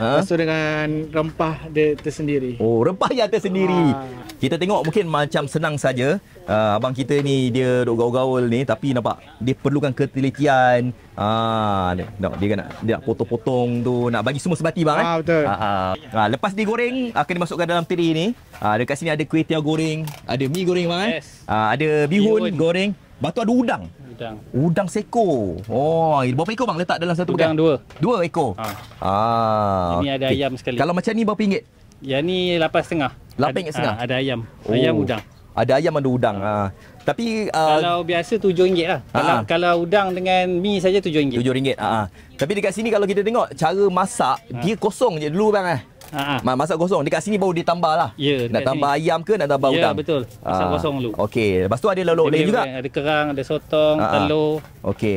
Ha? So dengan rempah dia tersendiri. Oh, rempah yang tersendiri. Ha. Kita tengok mungkin macam senang saja. Uh, abang kita ni dia duk gaul-gaul ni tapi nampak dia perlukan ketelitian. Ah, uh, dia, dia nak dia nak potong-potong tu, nak bagi semua sebati bang. Eh? Ah, ha, betul. Ha, ha. Ha, lepas digoreng akan dimasukkan dalam tiri ni. Ah, ha, dekat sini ada kuih tiao goreng, ada mi goreng bang. Eh? Yes. Ha, ada bihun, bihun, goreng, batu ada udang udang. Udang seko. Oh, berapa ekor bang letak dalam satu udang? Udang dua. Dua ekor? Ha. Ah. Ini ada okay. ayam sekali. Kalau macam ni berapa ringgit? Yang ni lapan setengah. Lapan setengah? Ha, ada ayam. Ayam oh, udang. Ada ayam ada udang. Ha. ha. Tapi... Uh, kalau biasa tujuh ringgit lah. Ha. Kalau, kalau udang dengan mi saja tujuh ringgit. Tujuh ringgit. Ha. Tapi dekat sini kalau kita tengok cara masak, ha. dia kosong je dulu bang eh. Ha -ha. Masak kosong. Dekat sini baru ditambah lah. Ya. nak tambah sini. ayam ke nak tambah yeah, udang? Ya, betul. Ah. Masak ha. kosong dulu. Okey. Lepas tu ada lelok lain juga? Ada kerang, ada sotong, ha -ha. telur. Okey.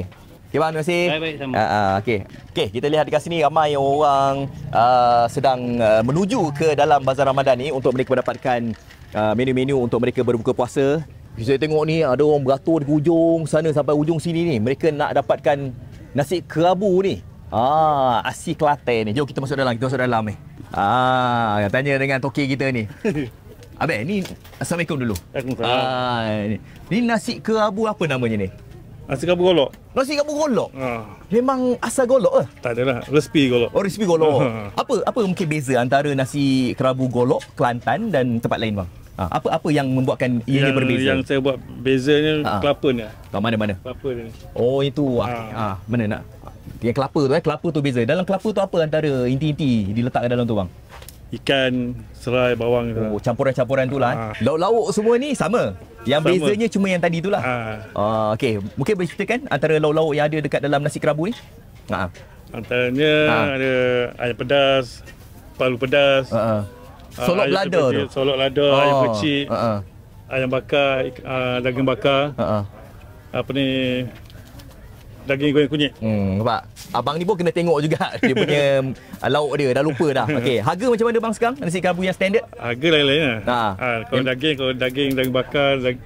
Okey, terima kasih. Baik-baik, sama. Uh, uh, Okey, okay, kita lihat dekat sini ramai orang uh, sedang uh, menuju ke dalam Bazar Ramadan ni untuk mereka mendapatkan menu-menu uh, untuk mereka berbuka puasa. Kita tengok ni, ada orang beratur di hujung sana sampai hujung sini ni. Mereka nak dapatkan nasi kerabu ni. Ah, asi kelate ni. Jom kita masuk dalam, kita masuk dalam ni. Eh. Ah, tanya dengan toki kita ni. Abang, ni Assalamualaikum dulu. Assalamualaikum. Ah, ni. ni nasi ke abu apa namanya ni? Nasi kabu golok. Nasi kabu golok? Ah. Memang asal golok eh? Tak adalah. Resipi golok. Oh, resipi golok. Ah. apa apa mungkin beza antara nasi kerabu golok Kelantan dan tempat lain bang? Ah, apa apa yang membuatkan ia yang, berbeza? Yang saya buat bezanya ah. kelapa ni. Kat mana-mana? Kelapa ni. Oh, itu. Ah. ah. ah mana nak? Dengan kelapa tu eh, kelapa tu beza. Dalam kelapa tu apa antara inti-inti diletakkan dalam tu bang? Ikan, serai, bawang tu. Lah. Oh, campuran-campuran tu lah. Ha. Lauk-lauk semua ni sama. Yang sama. bezanya cuma yang tadi tu lah. Ha. Ah. Uh, okay, mungkin boleh ceritakan antara lauk-lauk yang ada dekat dalam nasi kerabu ni? Ha. Antaranya ha. ada ayam pedas, palu pedas, ha. Uh, solok lada tu. Solok lada, oh. ayam pecik, uh-uh. Ha, ha. ayam bakar, uh, daging bakar. Uh-uh. Apa ni, daging goreng kunyit. Hmm, nampak. Abang ni pun kena tengok juga dia punya uh, lauk dia. Dah lupa dah. Okey, harga macam mana bang sekarang? Nasi kabu yang standard? Harga lain-lain lah. Ha. ha kalau daging, kalau daging daging bakar, daging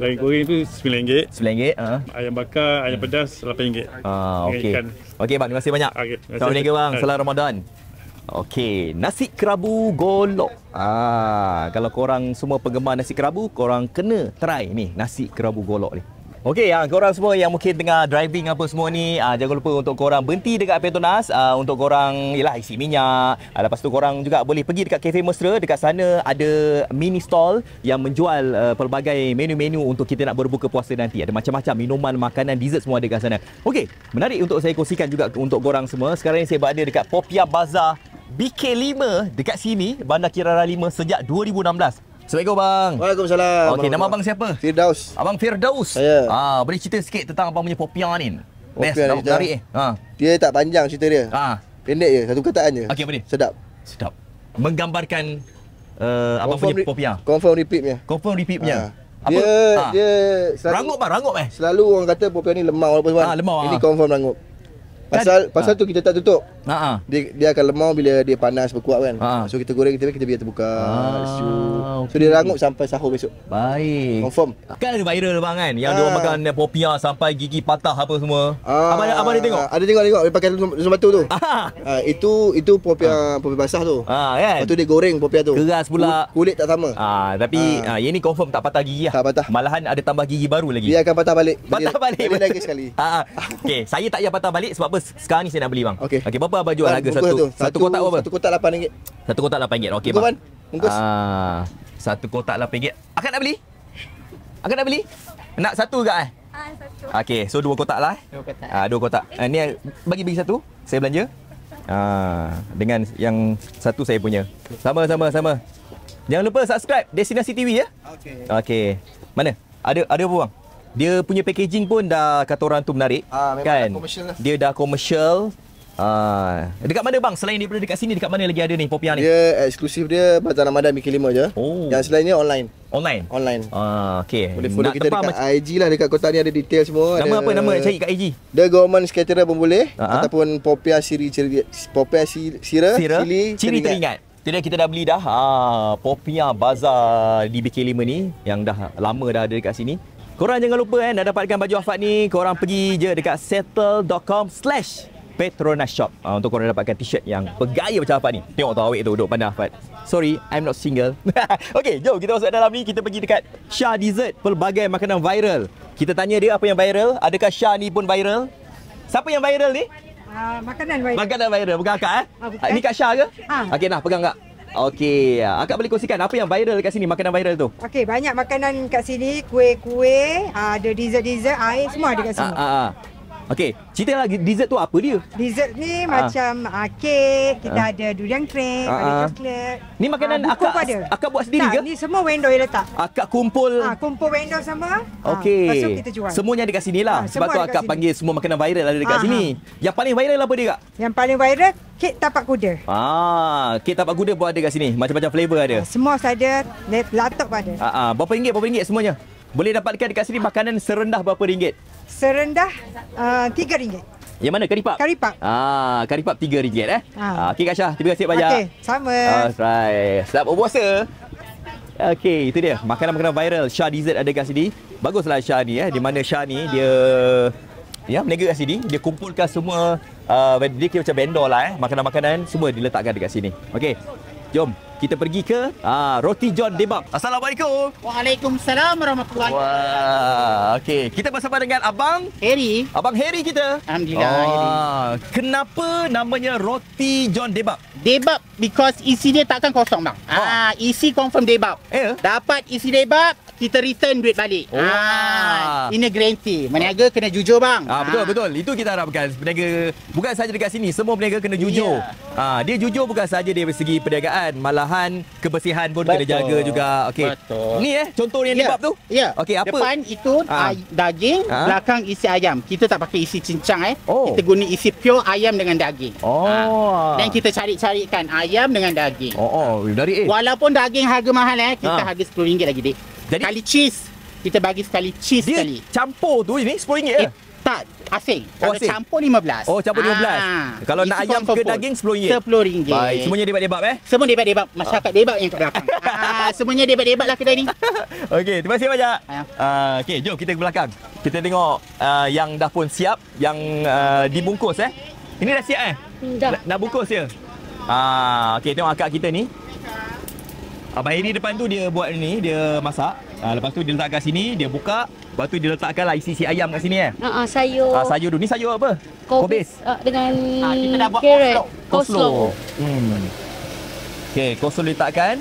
Lain goreng tu RM9. RM9. uh Ayam bakar, ayam hmm. pedas RM8. Ah, okey. Okey bang, terima kasih banyak. Okay, terima kasih. bang. Selamat Ramadan. Okey, nasi kerabu golok. Ah, kalau korang semua penggemar nasi kerabu, korang kena try ni nasi kerabu golok ni. Okey, ha, korang semua yang mungkin tengah driving apa semua ni, ha, jangan lupa untuk korang berhenti dekat Petronas ha, ah, untuk korang yalah isi minyak. Ha, lepas tu korang juga boleh pergi dekat Cafe Mesra, dekat sana ada mini stall yang menjual uh, pelbagai menu-menu untuk kita nak berbuka puasa nanti. Ada macam-macam minuman, makanan, dessert semua ada dekat sana. Okey, menarik untuk saya kongsikan juga untuk korang semua. Sekarang ni saya berada dekat Popia Bazaar BK5 dekat sini, Bandar Kirara 5 sejak 2016. Assalamualaikum bang. Waalaikumsalam. Okey, nama abang siapa? Firdaus. Abang Firdaus. Ya. Yeah. Ah, boleh cerita sikit tentang abang punya popia ni? Best nak cari eh. Ha. Dia tak panjang cerita dia. Ha. Pendek je, satu kataan je. Okey, boleh. Sedap. Sedap. Menggambarkan uh, abang punya popia. Re- confirm repeat punya. Confirm repeat punya. Ha. Apa? Dia, ha. dia selalu, rangup bang, rangup eh. Selalu orang kata popia ni lemah, apa Ha, lemau. Ini ha. confirm rangup. Pasal ha. pasal ah. tu kita tak tutup. Ha ah. Dia dia akan lemau bila dia panas berkuat kan. Ha. So kita goreng kita kita biar terbuka. Ah, so, okay. so dia rangup sampai sahur besok. Baik. Confirm. Kan ada viral bang kan yang ha. dia makan popia sampai gigi patah apa semua. Ha. Abang ada, abang ada tengok? Ada tengok tengok dia pakai lusuh batu tu. Ha. Ha. itu itu popia ha. popia basah tu. Ha kan. Lepas tu dia goreng popia tu. Keras pula. Kulit tak sama. Ha tapi ha. ha. yang ni confirm tak patah gigi lah. Tak patah. Malahan ada tambah gigi baru lagi. Dia akan patah balik. Patah balik. Balik, lagi sekali. Ha. Okey, saya tak payah patah balik sebab sekarang ni saya nak beli bang. Okey. Okey, berapa abang jual harga satu, satu kotak berapa? Satu kotak 8 ringgit. Satu kotak 8 ringgit. Okey bang. Bungkus. Ah, satu kotak 8 ringgit. Akak nak beli? Akan nak beli? Nak satu juga? eh? Ah, satu. Okey, so dua kotak lah. Eh? Dua kotak. Ah, dua kotak. Eh. ni bagi bagi satu, saya belanja. Ah, dengan yang satu saya punya. Sama sama sama. Jangan lupa subscribe Destinasi TV ya. Okey. Okey. Mana? Ada ada apa dia punya packaging pun dah kata orang tu menarik. Ha, memang kan? dah commercial lah. Dia dah commercial. Ha. Dekat mana bang? Selain daripada dekat sini, dekat mana lagi ada ni popiah ni? Dia eksklusif dia Bazar Ramadan BK5 je. Oh. Yang selainnya online. Online? Online. Ha, ah, okay. Boleh follow Nak kita dekat macam... IG lah. Dekat kota ni ada detail semua. Nama ada... apa nama? Cari kat IG. The Government Scatterer pun boleh. Uh-huh. Ataupun popiah siri ciri. Popiah siri. Sira. Sili, ciri teringat. teringat. Jadi kita dah beli dah ha, Popia Bazaar di BK5 ni Yang dah lama dah ada dekat sini Korang jangan lupa eh, nak dapatkan baju Afad ni, korang pergi je dekat settle.com slash Petronas Shop. Uh, untuk korang dapatkan t-shirt yang bergaya macam Afad ni. Tengok tau awik tu, duduk pandang Afad. Sorry, I'm not single. okay, jom kita masuk dalam ni. Kita pergi dekat Shah Dessert. Pelbagai makanan viral. Kita tanya dia apa yang viral. Adakah Shah ni pun viral? Siapa yang viral ni? Uh, makanan viral. Makanan viral. Bukan akak eh? Uh, bukan. Ini Kak Shah ke? Ha. Okay, nah, pegang Kak. Okey, akak boleh kongsikan apa yang viral kat sini, makanan viral tu? Okey, banyak makanan kat sini, kuih-kuih, ah, ada dessert-dessert, air, semua ada kat sini. Ha, ha, ha. Okey, cerita lagi dessert tu apa dia? Dessert ni uh. macam uh, ah, kek, kita uh. ada durian cream, uh. ada chocolate. Ni makanan uh, akak ada. akak buat sendiri tak, ke? ni semua vendor yang letak. Akak kumpul. Ah, uh, kumpul vendor sama. Okey. Uh, lepas kita jual. Semuanya ada kat sini lah. sebab tu akak sini. panggil semua makanan viral ada dekat uh. sini. Yang paling viral apa dia kak? Yang paling viral kek tapak kuda. Ah, kek tapak kuda buat ada kat sini. Macam-macam flavor ada. Uh, semua saja, latok pun ada. Ah, uh, berapa ringgit? Berapa ringgit semuanya? Boleh dapatkan dekat sini makanan serendah berapa ringgit? serendah uh, RM3. Yang mana? Karipap? Karipap. Ah, karipap RM3 eh. Ah. Ah, Okey, Kasha. Terima kasih banyak. Okey, sama. Alright. Ah, Selamat berpuasa. Okey, itu dia. Makanan-makanan viral. Shah Dessert ada kat sini. Baguslah Shah ni. Eh. Di mana Shah ni, dia... Ya, meniaga kat sini. Dia kumpulkan semua... Uh, dia kira macam vendor lah eh. Makanan-makanan semua diletakkan dekat sini. Okey. Jom kita pergi ke uh, Roti John Debak. Assalamualaikum. Waalaikumsalam warahmatullahi wabarakatuh. Wah, okey. Kita bersama dengan abang Harry. Abang Harry kita. Alhamdulillah. Oh, ah, Harry. kenapa namanya Roti John Debak? Debak because isi dia takkan kosong bang. Ha. Ah, isi confirm debak. Yeah. Dapat isi debak, kita return duit balik. Oh. Ah, ini guarantee. Meniaga kena jujur bang. Ah, betul ah. betul. Itu kita harapkan. Peniaga bukan saja dekat sini, semua peniaga kena jujur. Yeah. Ah, dia jujur bukan saja dari segi perniagaan, malah bahan kebersihan pun Betul. kena jaga juga. Okey. Betul. Ni eh contoh yang nibab ya, yeah. tu. Ya. Yeah. Okey, apa? Depan itu ha. daging, ha? belakang isi ayam. Kita tak pakai isi cincang eh. Oh. Kita guna isi pure ayam dengan daging. Oh. Ha. Dan kita cari-carikan ayam dengan daging. Oh, oh. dari eh. Walaupun daging harga mahal eh, kita ha. harga RM10 lagi dik. Jadi kali cheese kita bagi sekali cheese Dia sekali. Dia campur tu ini RM10 eh tak asing. Oh, asing. campur 15. Oh, campur 15. Aa, ah, Kalau nak ayam ke daging RM10. RM10. Baik, semuanya debat-debat eh. Semua debat-debat. Masyarakat ah. debat yang kat belakang. Aa, ah, semuanya debat-debat lah kita ni. okey, terima kasih banyak. Uh, okey, jom kita ke belakang. Kita tengok uh, yang dah pun siap, yang uh, dibungkus eh. Ini dah siap eh? Dah. Nak bungkus je? Ah, okey, tengok akak kita ni. Abang Heri depan tu dia buat ni, dia masak. Uh, lepas tu dia letak kat sini, dia buka. Lepas tu dia letakkan lah isi-isi ayam kat sini eh. Uh, uh, sayur. Uh, sayur tu. Ni sayur apa? Kobis. Uh, dengan uh, carrot. Koslo. Hmm. Okay, koslo letakkan.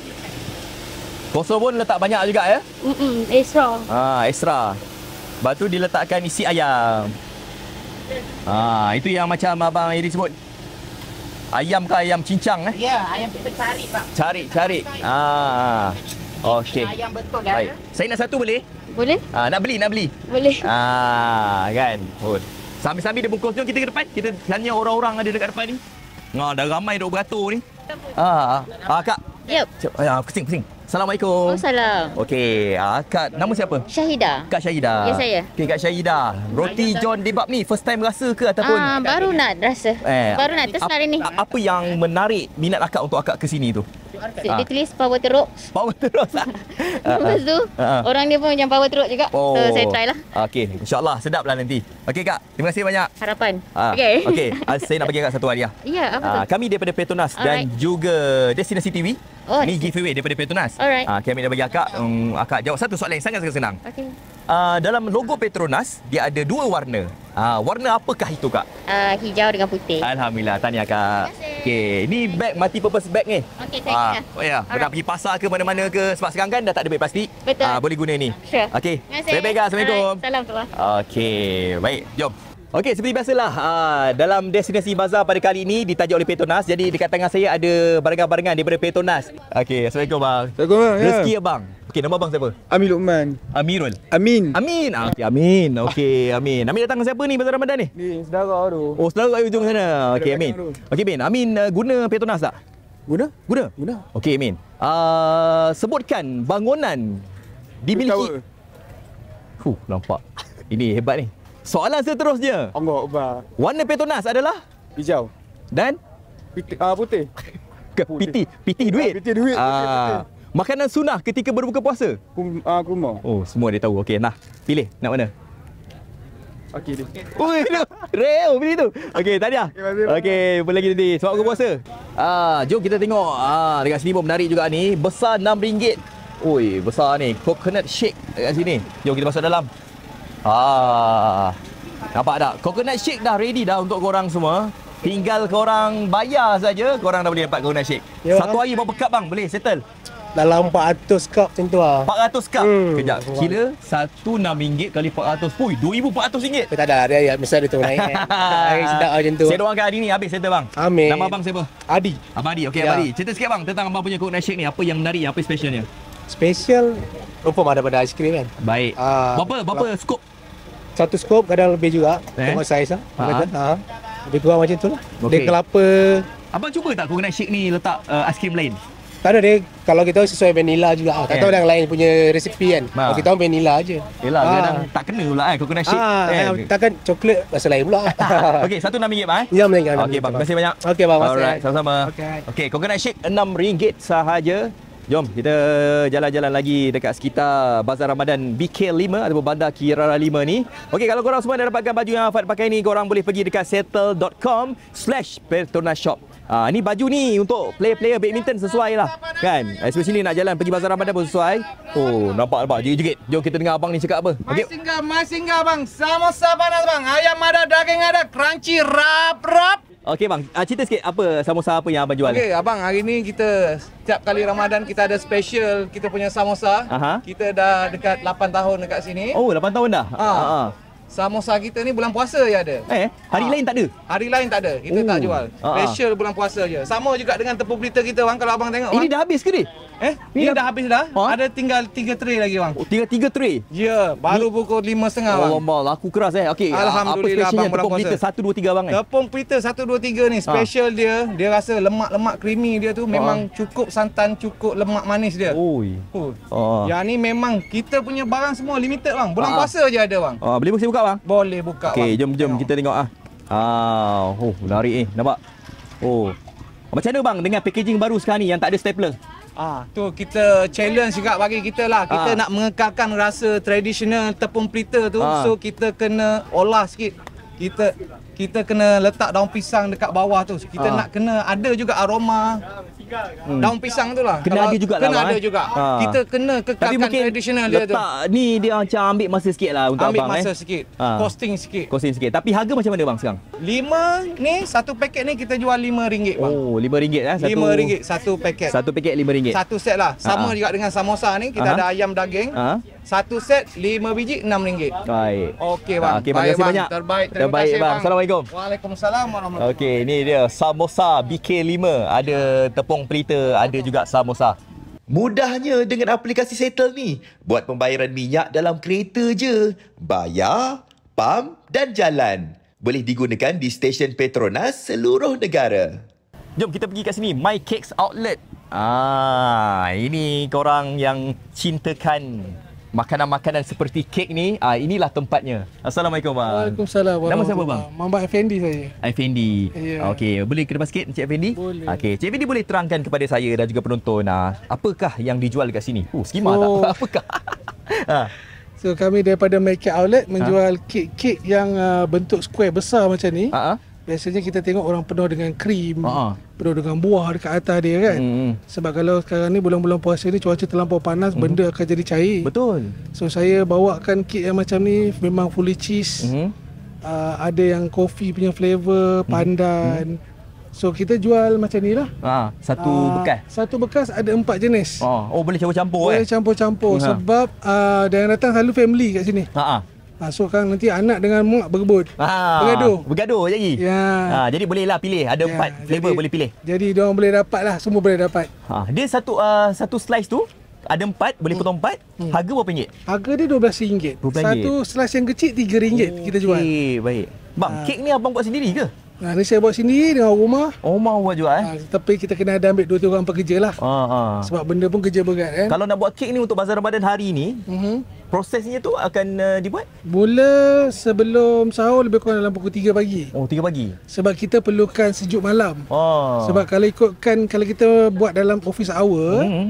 Koslo pun letak banyak juga ya? Eh? Mm -mm, extra. Ah, uh, extra. Lepas tu diletakkan isi ayam. Ah, itu yang macam Abang Heri sebut ayam ke ayam cincang eh? Ya, ayam kita cari pak. Cari, cari. Ah. ah. Okey. Ayam betul kan? Baik. Saya nak satu boleh? Boleh. Ah, nak beli, nak beli. Boleh. Ah, kan. Oh. Sambil-sambil dia bungkus tu kita ke depan. Kita tanya orang-orang ada dekat depan ni. Ha, ah, dah ramai dok beratur ni. Ah, ah. Ah, kak. Yep. Ah, ah, pusing, pusing. Assalamualaikum. Waalaikumsalam. Okey, uh, Kak nama siapa? Syahida. Kak Syahida. Ya saya. Okey Kak Syahida, roti John debab ni first time rasa ke ataupun Ah, baru nak rasa. Eh, baru nak test hari ni. Apa yang menarik minat akak untuk akak ke sini tu? So, ah. Dia tulis power teruk. Power teruk Lepas tu, ah, ah. orang dia pun macam power teruk juga. Oh. So, saya try lah. Okay, insyaAllah sedap lah nanti. Okay, Kak. Terima kasih banyak. Harapan. Ah. Okay. okay, ah, saya nak bagi Kak satu hadiah. Ya, yeah, apa ah. tu? Kami daripada Petronas Alright. dan juga Destinasi TV. Oh, Ini giveaway daripada Petronas. Alright. Ah, okay, kami dah bagi Kak. Um, Kak jawab satu soalan yang sangat-sangat senang. Okay. Ah, dalam logo Petronas, dia ada dua warna. Ha, warna apakah itu kak? Uh, hijau dengan putih. Alhamdulillah, tahniah kak. Terima kasih. Okey, ni bag mati purpose bag ni. Okey, saya. Ah, uh, oh ya, Alright. pernah pergi pasar ke mana-mana ke sebab sekarang kan dah tak ada bag plastik. Betul. Ah, boleh guna ni. Sure. Okey. Baik-baik, kak. Assalamualaikum. Salam tua. Okey, baik. Jom. Okey, seperti biasalah, uh, dalam destinasi bazar pada kali ini ditaja oleh Petronas. Jadi dekat tengah saya ada barangan-barangan daripada Petronas. Okey, Assalamualaikum, bang. Assalamualaikum, ya. Rezeki, ya. Okey, nama abang siapa? Amir Luqman. Amirul. Amin. Amin. Ah, okay, Amin. Okey, Amin. Amin datang siapa ni pada Ramadan ni? Ni saudara tu. Oh, saudara kat ujung sana. Okey, Amin. Okey, Amin. Amin uh, guna Petronas tak? Guna? Guna. Guna. Okey, Amin. Uh, sebutkan bangunan dimiliki. Tower. Huh, nampak. Ini hebat ni. Soalan seterusnya. Allah Akbar. Warna Petronas adalah? Hijau. Dan? Piti, uh, ah, putih. Ke, putih. Piti. duit. Uh, duit. Ah. Uh, Makanan sunnah ketika berbuka puasa? Ah, kurma. Oh, semua dia tahu. Okey, nah. Pilih nak mana? Okey, ni. Oi, tu. Real pilih tu. Okey, Tania. Lah. Okey, boleh lagi nanti. Sebab buka puasa. Ah, jom kita tengok. Ah, dekat sini pun menarik juga ni. Besar RM6. Oi, besar ni. Coconut shake dekat sini. Jom kita masuk dalam. Ah. Nampak tak? Coconut shake dah ready dah untuk korang semua. Tinggal korang bayar saja, korang dah boleh dapat coconut shake. Ya, Satu hari berapa kap bang? Boleh settle dalam 400 cup macam tu lah. 400 cup? Hmm. Kejap, kira RM1.6 kali 400. Fui, RM2,400. Tak ada, hari hari mesti ada tu naik. Kan? hari eh, sedap lah macam tu. Saya doakan hari ni habis settle bang. Amin. Nama abang siapa? Adi. Abang Adi, okey ya. Abang Adi. Cerita sikit bang tentang abang punya Coke Night ni. Apa yang menarik, apa specialnya? Special, rupa ada pada cream kan. Baik. Uh, berapa, berapa lah. skop? Satu skop kadang lebih juga. Eh? Tengok saiz lah. Ha? Ha? ha. Lebih kurang macam tu lah. Okay. Dia kelapa. Abang cuba tak Coke Night ni letak uh, cream lain? Tak ada dia kalau kita sesuai vanilla juga. Ah, tak tahu yang lain punya resipi kan. Ah. Kita orang vanilla aje. Yalah, ah. kadang tak kena pula kan coconut shake. Ah, eh. Ah, takkan coklat rasa lain pula. Okey, satu RM6 bang eh? Ya, boleh. Okey, bang. Terima banyak. Okey, bang. Alright, sama-sama. Okey. Okey, coconut shake RM6 sahaja. Jom kita jalan-jalan lagi dekat sekitar Bazar Ramadan BK5 ataupun Bandar Kirara 5 ni. Okey kalau korang semua dah dapatkan baju yang Afad pakai ni korang boleh pergi dekat settle.com slash pertunas shop. Ah ha, ni baju ni untuk player-player badminton sesuai lah kan. Especially nak jalan pergi Bazar Ramadan pun sesuai. Oh nampak nampak jigit-jigit. Jom kita dengar abang ni cakap apa. Masih Okey. Masingga masingga bang. Samosa panas bang. Ayam ada daging ada crunchy rap rap. Okey bang, ah, cerita sikit apa samosa apa yang abang jual? Okey abang, hari ni kita setiap kali Ramadan kita ada special kita punya samosa. Aha. Kita dah dekat 8 tahun dekat sini. Oh, 8 tahun dah. Ha. Ha samosa kita ni bulan puasa je ya ada. Eh, hari ha. lain tak ada. Hari lain tak ada. Kita oh. tak jual. Ha, ha. Special uh-huh. bulan puasa je. Sama juga dengan tepung berita kita bang kalau abang tengok. Bang. Ini dah habis ke ni? Eh, ni, ni dah habis dah. Ha? Ada tinggal tiga tray lagi bang. 3 tiga 3 tray. Ya, yeah, baru ni. pukul setengah oh, bang. Allah mal, aku keras eh. Okay, alhamdulillah apa abang berpuasa. Tepung satu dua tiga bang eh. Tepung pita satu dua tiga ni ha. special ha. dia. Dia rasa lemak-lemak creamy dia tu ha. memang ha. cukup santan, cukup lemak manis dia. Oi. Oh. Ha. Yang ni memang kita punya barang semua limited bang. Bulan ha. puasa je ada bang. Ha. boleh buka bang? Boleh buka okay, bang. Okey, jom jom kita tengok ah. Ah, oh, lari eh. Nampak? Oh. Macam mana bang dengan packaging baru sekarang ni yang tak ada stapler? Ah, tu kita challenge juga bagi kita lah. Kita ah. nak mengekalkan rasa tradisional tepung pelita tu. Ah. So kita kena olah sikit. Kita kita kena letak daun pisang dekat bawah tu. Kita ha. nak kena ada juga aroma hmm. daun pisang tu lah. Kena Kalau ada juga lah. Kena ada eh. juga. Ha. Kita kena kekalkan tradisional dia tu. Ni dia macam ambil masa sikit lah untuk ambil abang. Ambil masa eh. sikit. Ha. Costing sikit. Costing sikit. Tapi harga macam mana bang sekarang? Lima ni, satu paket ni kita jual lima ringgit bang. Oh, lima ringgit lah. Lima ringgit, satu paket. Satu paket lima ringgit. Satu set lah. Sama ha. juga dengan samosa ni. Kita ha. ada ayam daging. Ha. Satu set lima biji enam ringgit. Baik. Okey ah, bang. Okey terima kasih banyak. Terbaik. Terima Terbaik kasih, bang. bang. Assalamualaikum. Waalaikumsalam warahmatullahi. Okey ini dia samosa BK5 ada tepung pelita ada juga samosa. Mudahnya dengan aplikasi Settle ni. Buat pembayaran minyak dalam kereta je. Bayar, pam dan jalan. Boleh digunakan di stesen Petronas seluruh negara. Jom kita pergi kat sini. My Cakes Outlet. Ah, ini korang yang cintakan makanan-makanan seperti kek ni, uh, inilah tempatnya. Assalamualaikum bang. Waalaikumsalam. Nama siapa bang? Mamba Effendi saya. Effendi. Yeah. Okey, boleh ke depan sikit Encik Effendi? Boleh. Okey, Encik Effendi boleh terangkan kepada saya dan juga penonton, uh, apakah yang dijual dekat sini? Uh, skima oh. tak? Oh. Apakah? Ah. so, kami daripada Make Outlet menjual ha? kek-kek yang uh, bentuk square besar macam ni. Uh-huh. Biasanya kita tengok orang penuh dengan krim, uh-huh. penuh dengan buah dekat atas dia kan. Hmm. Sebab kalau sekarang ni bulan-bulan puasa ni cuaca terlampau panas, hmm. benda akan jadi cair. Betul. So saya bawakan kit yang macam ni memang fully cheese. Hmm. Uh, ada yang kopi punya flavour hmm. pandan. Hmm. So kita jual macam ni lah ha, Satu uh, bekas Satu bekas ada empat jenis Oh, oh boleh campur-campur boleh eh Boleh campur-campur uh-huh. Sebab uh, Dan datang selalu family kat sini ha, uh Ah, so kan nanti anak dengan mak berebut. Ah, bergaduh. Bergaduh jadi. Ya. Ah, jadi bolehlah pilih. Ada ya, empat flavor jadi, boleh pilih. Jadi dia orang boleh dapat lah. Semua boleh dapat. Ah, dia satu uh, satu slice tu ada empat, boleh hmm. potong empat. Hmm. Harga berapa ringgit? Harga dia RM12. Satu slice yang kecil RM3 oh, okay. kita jual. Okey, baik. Bang, ha. kek ni abang buat sendiri ke? Ha, ni saya buat sendiri dengan rumah. Rumah oh, buat juga eh? Ha, tapi kita kena ada ambil dua-dua orang pekerja lah. Ha, ha. Sebab benda pun kerja berat kan. Kalau nak buat kek ni untuk Bazar Ramadan hari ni, uh-huh prosesnya tu akan uh, dibuat? Mula sebelum sahur lebih kurang dalam pukul 3 pagi. Oh, 3 pagi. Sebab kita perlukan sejuk malam. Oh. Sebab kalau ikutkan kalau kita buat dalam office hour, hmm.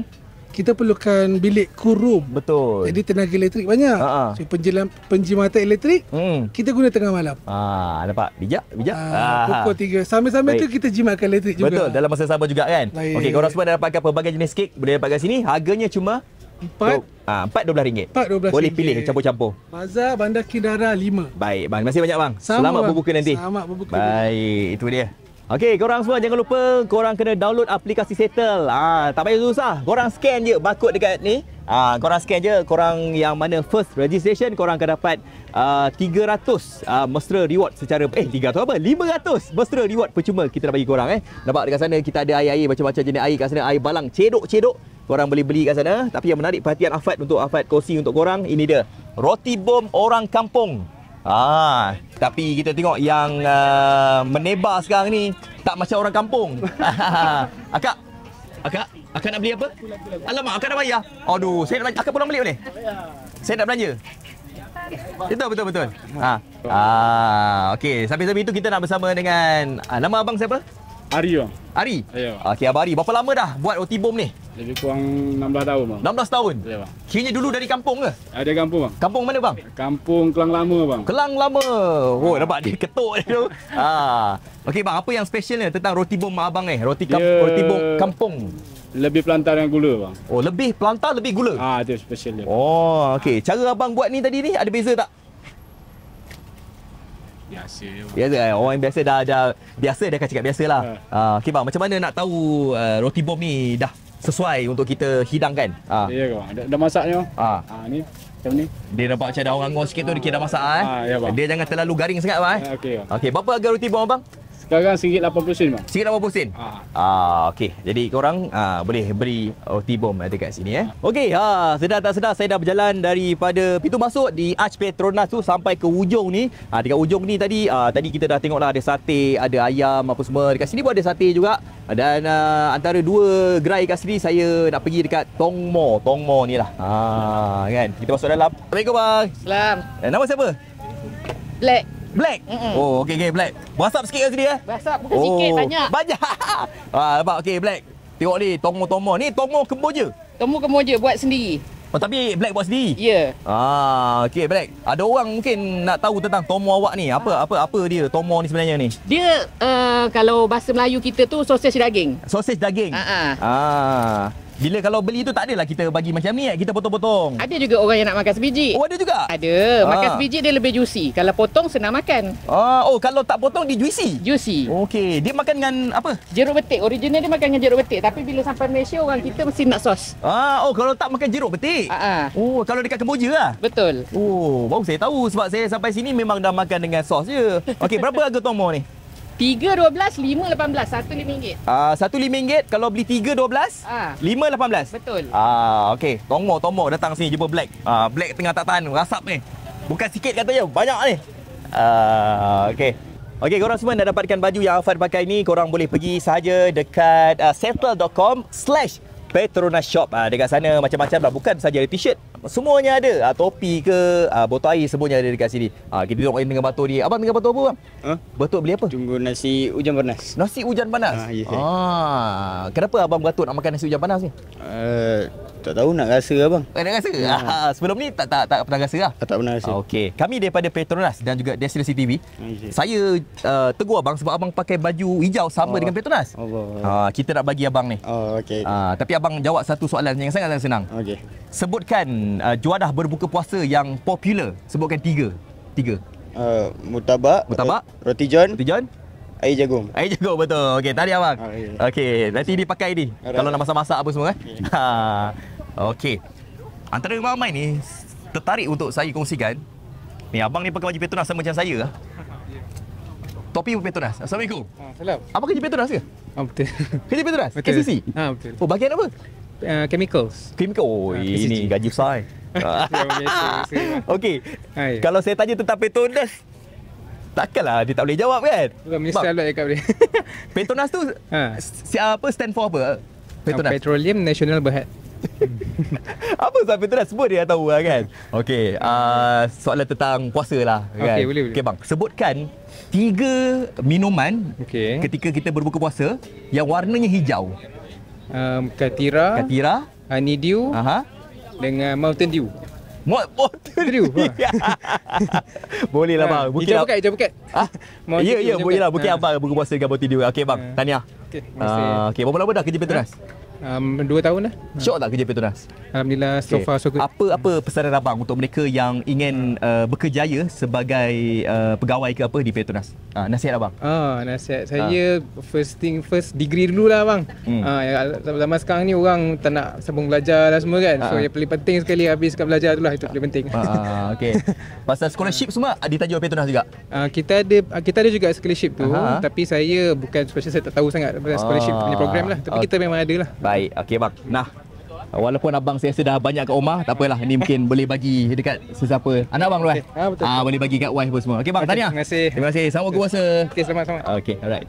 kita perlukan bilik cool room. Betul. Jadi tenaga elektrik banyak. Uh-huh. So penjilam, penjimatan elektrik, hmm. kita guna tengah malam. Ah, nampak bijak, bijak. Ah, pukul 3. Sambil-sambil tu kita jimatkan elektrik Betul. juga. Betul, dalam masa sama juga kan. Okey, korang semua dah dapatkan pelbagai jenis kek boleh dapatkan sini. Harganya cuma Empat. Ah, empat dua belas ringgit. Boleh pilih campur-campur. Bazar Bandar Kindara lima. Baik, bang. masih banyak, bang. Selamat berbuka nanti. Selamat berbuka. Baik, itu dia. Okey, korang semua jangan lupa korang kena download aplikasi Settle. Ah, ha, tak payah susah. Korang scan je barcode dekat ni. Ah, ha, korang scan je korang yang mana first registration korang akan dapat uh, 300 uh, mesra reward secara eh 300 apa? 500 mesra reward percuma kita dah bagi korang eh. Nampak dekat sana kita ada air-air macam-macam jenis air kat sana. Air balang cedok-cedok. Korang boleh beli kat sana. Tapi yang menarik perhatian Afad untuk Afad kongsi untuk korang. Ini dia. Roti bom orang kampung. Ah, tapi kita tengok yang uh, menebar sekarang ni tak macam orang kampung. akak, akak, akak nak beli apa? Alamak, akak nak bayar. Aduh, saya nak belanja. Akak pulang balik boleh? Saya nak belanja. Betul, betul, betul. Ah, ah okey. Sambil-sambil itu kita nak bersama dengan... Ah, nama abang siapa? Ari bang. Ari? Ya. Okey, Abang Ari. Berapa lama dah buat roti bom ni? Lebih kurang 16 tahun bang. 16 tahun? Ya bang. Kiranya dulu dari kampung ke? Ada ah, kampung bang. Kampung mana bang? Kampung Kelang Lama bang. Kelang Lama. Oh, ha. nampak dia ketuk dia tu. ah. Okey bang, apa yang specialnya tentang roti bom abang ni? Eh? Roti, kamp- dia... roti bom kampung. Lebih pelantar dengan gula bang. Oh, lebih pelantar lebih gula. Ah, ha, itu special dia. Oh, okey. Cara abang buat ni tadi ni ada beza tak? Biasa je. Biasa eh. Orang biasa dah dah biasa dah akan cakap biasa lah. uh. Ha. uh, ah, okay, bang, macam mana nak tahu uh, roti bom ni dah sesuai untuk kita hidangkan? Ah. Uh. Ya, dah, dah masak ni. Ah. Uh. Ah, ni. Macam ni. Dia nampak macam ada orang ngos sikit tu dia kira masak eh. ah. Ha, ya, Dia jangan terlalu garing sangat bang eh. Ah, okey. Okey, berapa harga roti bom bang? Sekarang RM1.80 sen bang. RM1.80 sen. Ha. Ah okey. Jadi kau orang ah, boleh beri OT bomb dekat sini eh. Okey, ah, sedar tak sedar saya dah berjalan daripada pintu masuk di Arch Petronas tu sampai ke ujung ni. Ah dekat hujung ni tadi ah, tadi kita dah tengok lah ada sate, ada ayam apa semua. Dekat sini pun ada sate juga. Dan uh, antara dua gerai kat sini saya nak pergi dekat Tong Mo, Tong Mo ni lah. Ha ah, kan. Kita masuk dalam. Assalamualaikum bang. Salam. Eh, nama siapa? Black. Black? Mm-mm. Oh, okay, okay, Black. WhatsApp sikit kat lah sini eh. WhatsApp bukan oh, sikit, banyak. Banyak. ah, nampak, okay, Black. Tengok ni, tomo-tomo. Ni tomo kemboja. Tomo kemboja, buat sendiri. Oh, tapi Black buat sendiri? Ya. Yeah. Ah, okay, Black. Ada orang mungkin nak tahu tentang tomo awak ni. Apa ah. apa apa dia tomo ni sebenarnya ni? Dia, uh, kalau bahasa Melayu kita tu, sosis daging. Sosis daging? Ah. Uh-uh. ah. ah. Bila kalau beli tu tak adalah kita bagi macam ni eh, Kita potong-potong Ada juga orang yang nak makan sebiji Oh ada juga? Ada Makan ha. sebiji dia lebih juicy Kalau potong senang makan Ah, Oh kalau tak potong dia juicy? Juicy Okey Dia makan dengan apa? Jeruk betik Original dia makan dengan jeruk betik Tapi bila sampai Malaysia orang kita mesti nak sos Ah, Oh kalau tak makan jeruk betik? Ah, uh Oh kalau dekat Kemboja lah? Betul Oh baru saya tahu Sebab saya sampai sini memang dah makan dengan sos je Okey berapa harga tomo ni? 3 12 5 18 RM1. Ah uh, rm kalau beli tiga dua belas, lima lapan belas. Ah, ah. Betul. Ah uh, okey, tomo tomo datang sini jumpa black. Ah uh, black tengah tak tahan rasap ni. Bukan sikit katanya, banyak ni. Ah uh, okey. Okey, korang semua dah dapatkan baju yang Afan pakai ni, korang boleh pergi saja dekat uh, ah, central.com slash Petronas Shop. Uh, dekat sana macam-macam lah. Bukan sahaja ada t-shirt, semuanya ada uh, topi ke uh, botol air semuanya ada dekat sini uh, kita tengok dengan batu dia abang dengan batu apa bang huh? batu beli apa tunggu nasi hujan panas nasi hujan panas ah, yes, ya, ya. ah. kenapa abang batu nak makan nasi hujan panas ni uh, tak tahu nak rasa abang. Tak eh, nak rasa. Ya. Ha, sebelum ni tak tak tak pernah rasa lah. Tak, ah, tak pernah rasa. Okey. Kami daripada Petronas dan juga Destinasi TV. Okay. Saya uh, tegur abang sebab abang pakai baju hijau sama oh. dengan Petronas. Oh. Ha, kita nak bagi abang ni. Oh, okey. Ha, tapi abang jawab satu soalan yang sangat sangat senang. Okey. Sebutkan uh, juadah berbuka puasa yang popular. Sebutkan tiga. Tiga. Uh, mutabak, mutabak, roti john, roti john, Air jagung. Air jagung betul. Okey, tadi abang. Ah, yeah. Okey, nanti dipakai ni. Ah, kalau dah. nak masak-masak apa semua eh. Ha. Okey. Okay. Antara ramai ni tertarik untuk saya kongsikan. Ni abang ni pakai baju petunas sama macam saya ah. Topi pun petunas. Assalamualaikum. Ah, salam. Apa kerja petunas ke? Ah, betul. Kerja petunas? Betul. KCC? Ah, betul. Oh, bahagian apa? Uh, chemicals. Chemical. Oh, uh, ini gaji besar. Eh. Okey. Kalau saya tanya tentang petunas, Takkanlah dia tak boleh jawab kan? Bukan Malaysia Mak, lah cakap Petronas tu ha. si, stand for apa? Petronas. Petroleum National Berhad. apa sahabat Petronas? sebut dia tahu lah kan? Okay. Uh, ah, soalan tentang puasa lah. Kan? Okay, boleh, boleh. Okay, bang. Sebutkan tiga minuman okay. ketika kita berbuka puasa yang warnanya hijau. Um, Katira. Katira. Honeydew. Aha. Dengan Mountain Dew. Mot botol Drew Boleh lah kan? bang Bukit Ijau Pekat Ijau Pekat ah? Ya ya boleh lah Bukit ah. Abang Buku puasa dengan botol Drew Okay bang ah. Tahniah Okay ah, Okay berapa lama dah kerja Petronas? Um, 2 tahun dah. Hmm. Syok tak kerja Petronas? Alhamdulillah so okay. far so good. Apa apa pesanan abang untuk mereka yang ingin uh, berkejaya sebagai uh, pegawai ke apa di Petronas? Uh, ah, nasihat abang. Ah oh, nasihat ah. saya uh. first thing first degree dulu lah abang. Hmm. Uh, ah, zaman ya, sekarang ni orang tak nak sambung belajar lah semua kan. So yang paling penting sekali habis habiskan belajar itulah itu paling penting. Ah uh, okey. Pasal scholarship semua ada tajuk Petronas juga. Uh, kita ada kita ada juga scholarship tu uh-huh. tapi saya bukan special saya tak tahu sangat pasal scholarship uh. punya program lah tapi uh. kita memang ada lah. tay ở kia bậc nào Walaupun abang saya sudah banyak kat rumah, tak apalah ni mungkin boleh bagi dekat sesiapa. Anak abang boleh. Ah, tu ah, boleh bagi kat wife pun semua. Okey bang, okay. tanya. Terima kasih. Terima kasih. Sama kuasa. Okey, sama-sama. Okey, alright.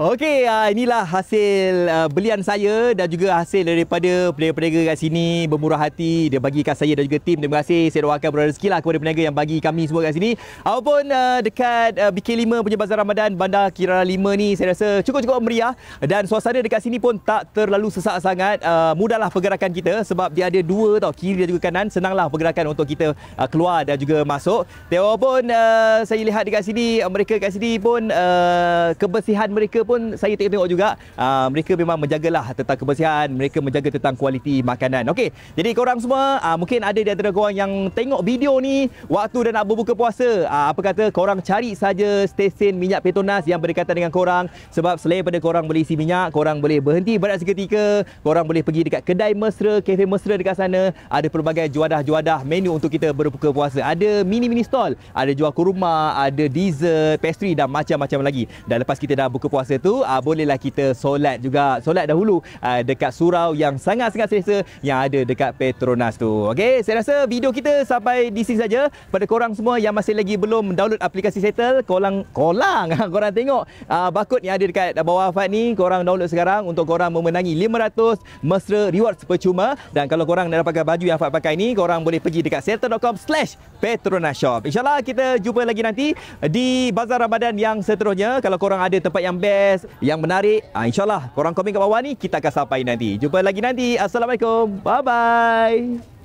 Okey, uh, inilah hasil uh, belian saya dan juga hasil daripada peniaga-peniaga kat sini bermurah hati dia bagi bagikan saya dan juga tim. Terima kasih. Saya doakan berada rezeki lah kepada peniaga yang bagi kami semua kat sini. Apapun uh, dekat uh, BK5 punya Bazar Ramadan Bandar Kirara 5 ni saya rasa cukup-cukup meriah dan suasana dekat sini pun tak terlalu sesak sangat. Uh, mudahlah pergerakan pergerakan kita sebab dia ada dua tau kiri dan juga kanan senanglah pergerakan untuk kita uh, keluar dan juga masuk Teo pun uh, saya lihat dekat sini mereka kat sini pun uh, kebersihan mereka pun saya tengok-tengok juga uh, mereka memang menjagalah tentang kebersihan mereka menjaga tentang kualiti makanan Okey, jadi korang semua uh, mungkin ada di antara korang yang tengok video ni waktu dan nak berbuka puasa uh, apa kata korang cari saja stesen minyak Petronas yang berdekatan dengan korang sebab selain pada korang boleh isi minyak korang boleh berhenti berat seketika korang boleh pergi dekat kedai mesin mesra, kafe mesra dekat sana. Ada pelbagai juadah-juadah menu untuk kita berbuka puasa. Ada mini-mini stall, ada jual kurma, ada dessert, pastry dan macam-macam lagi. Dan lepas kita dah buka puasa tu, uh, bolehlah kita solat juga. Solat dahulu uh, dekat surau yang sangat-sangat selesa yang ada dekat Petronas tu. Okey, saya rasa video kita sampai di sini saja. Pada korang semua yang masih lagi belum download aplikasi Settle, korang korang korang tengok uh, ah, bakod yang ada dekat bawah fad ni, korang download sekarang untuk korang memenangi 500 mesra rewards percuma dan kalau korang nak pakai baju yang Fad pakai ni korang boleh pergi dekat seltel.com slash Petronas Shop insyaAllah kita jumpa lagi nanti di Bazar Ramadan yang seterusnya kalau korang ada tempat yang best yang menarik ah, insyaAllah korang komen kat bawah ni kita akan sampai nanti jumpa lagi nanti Assalamualaikum bye bye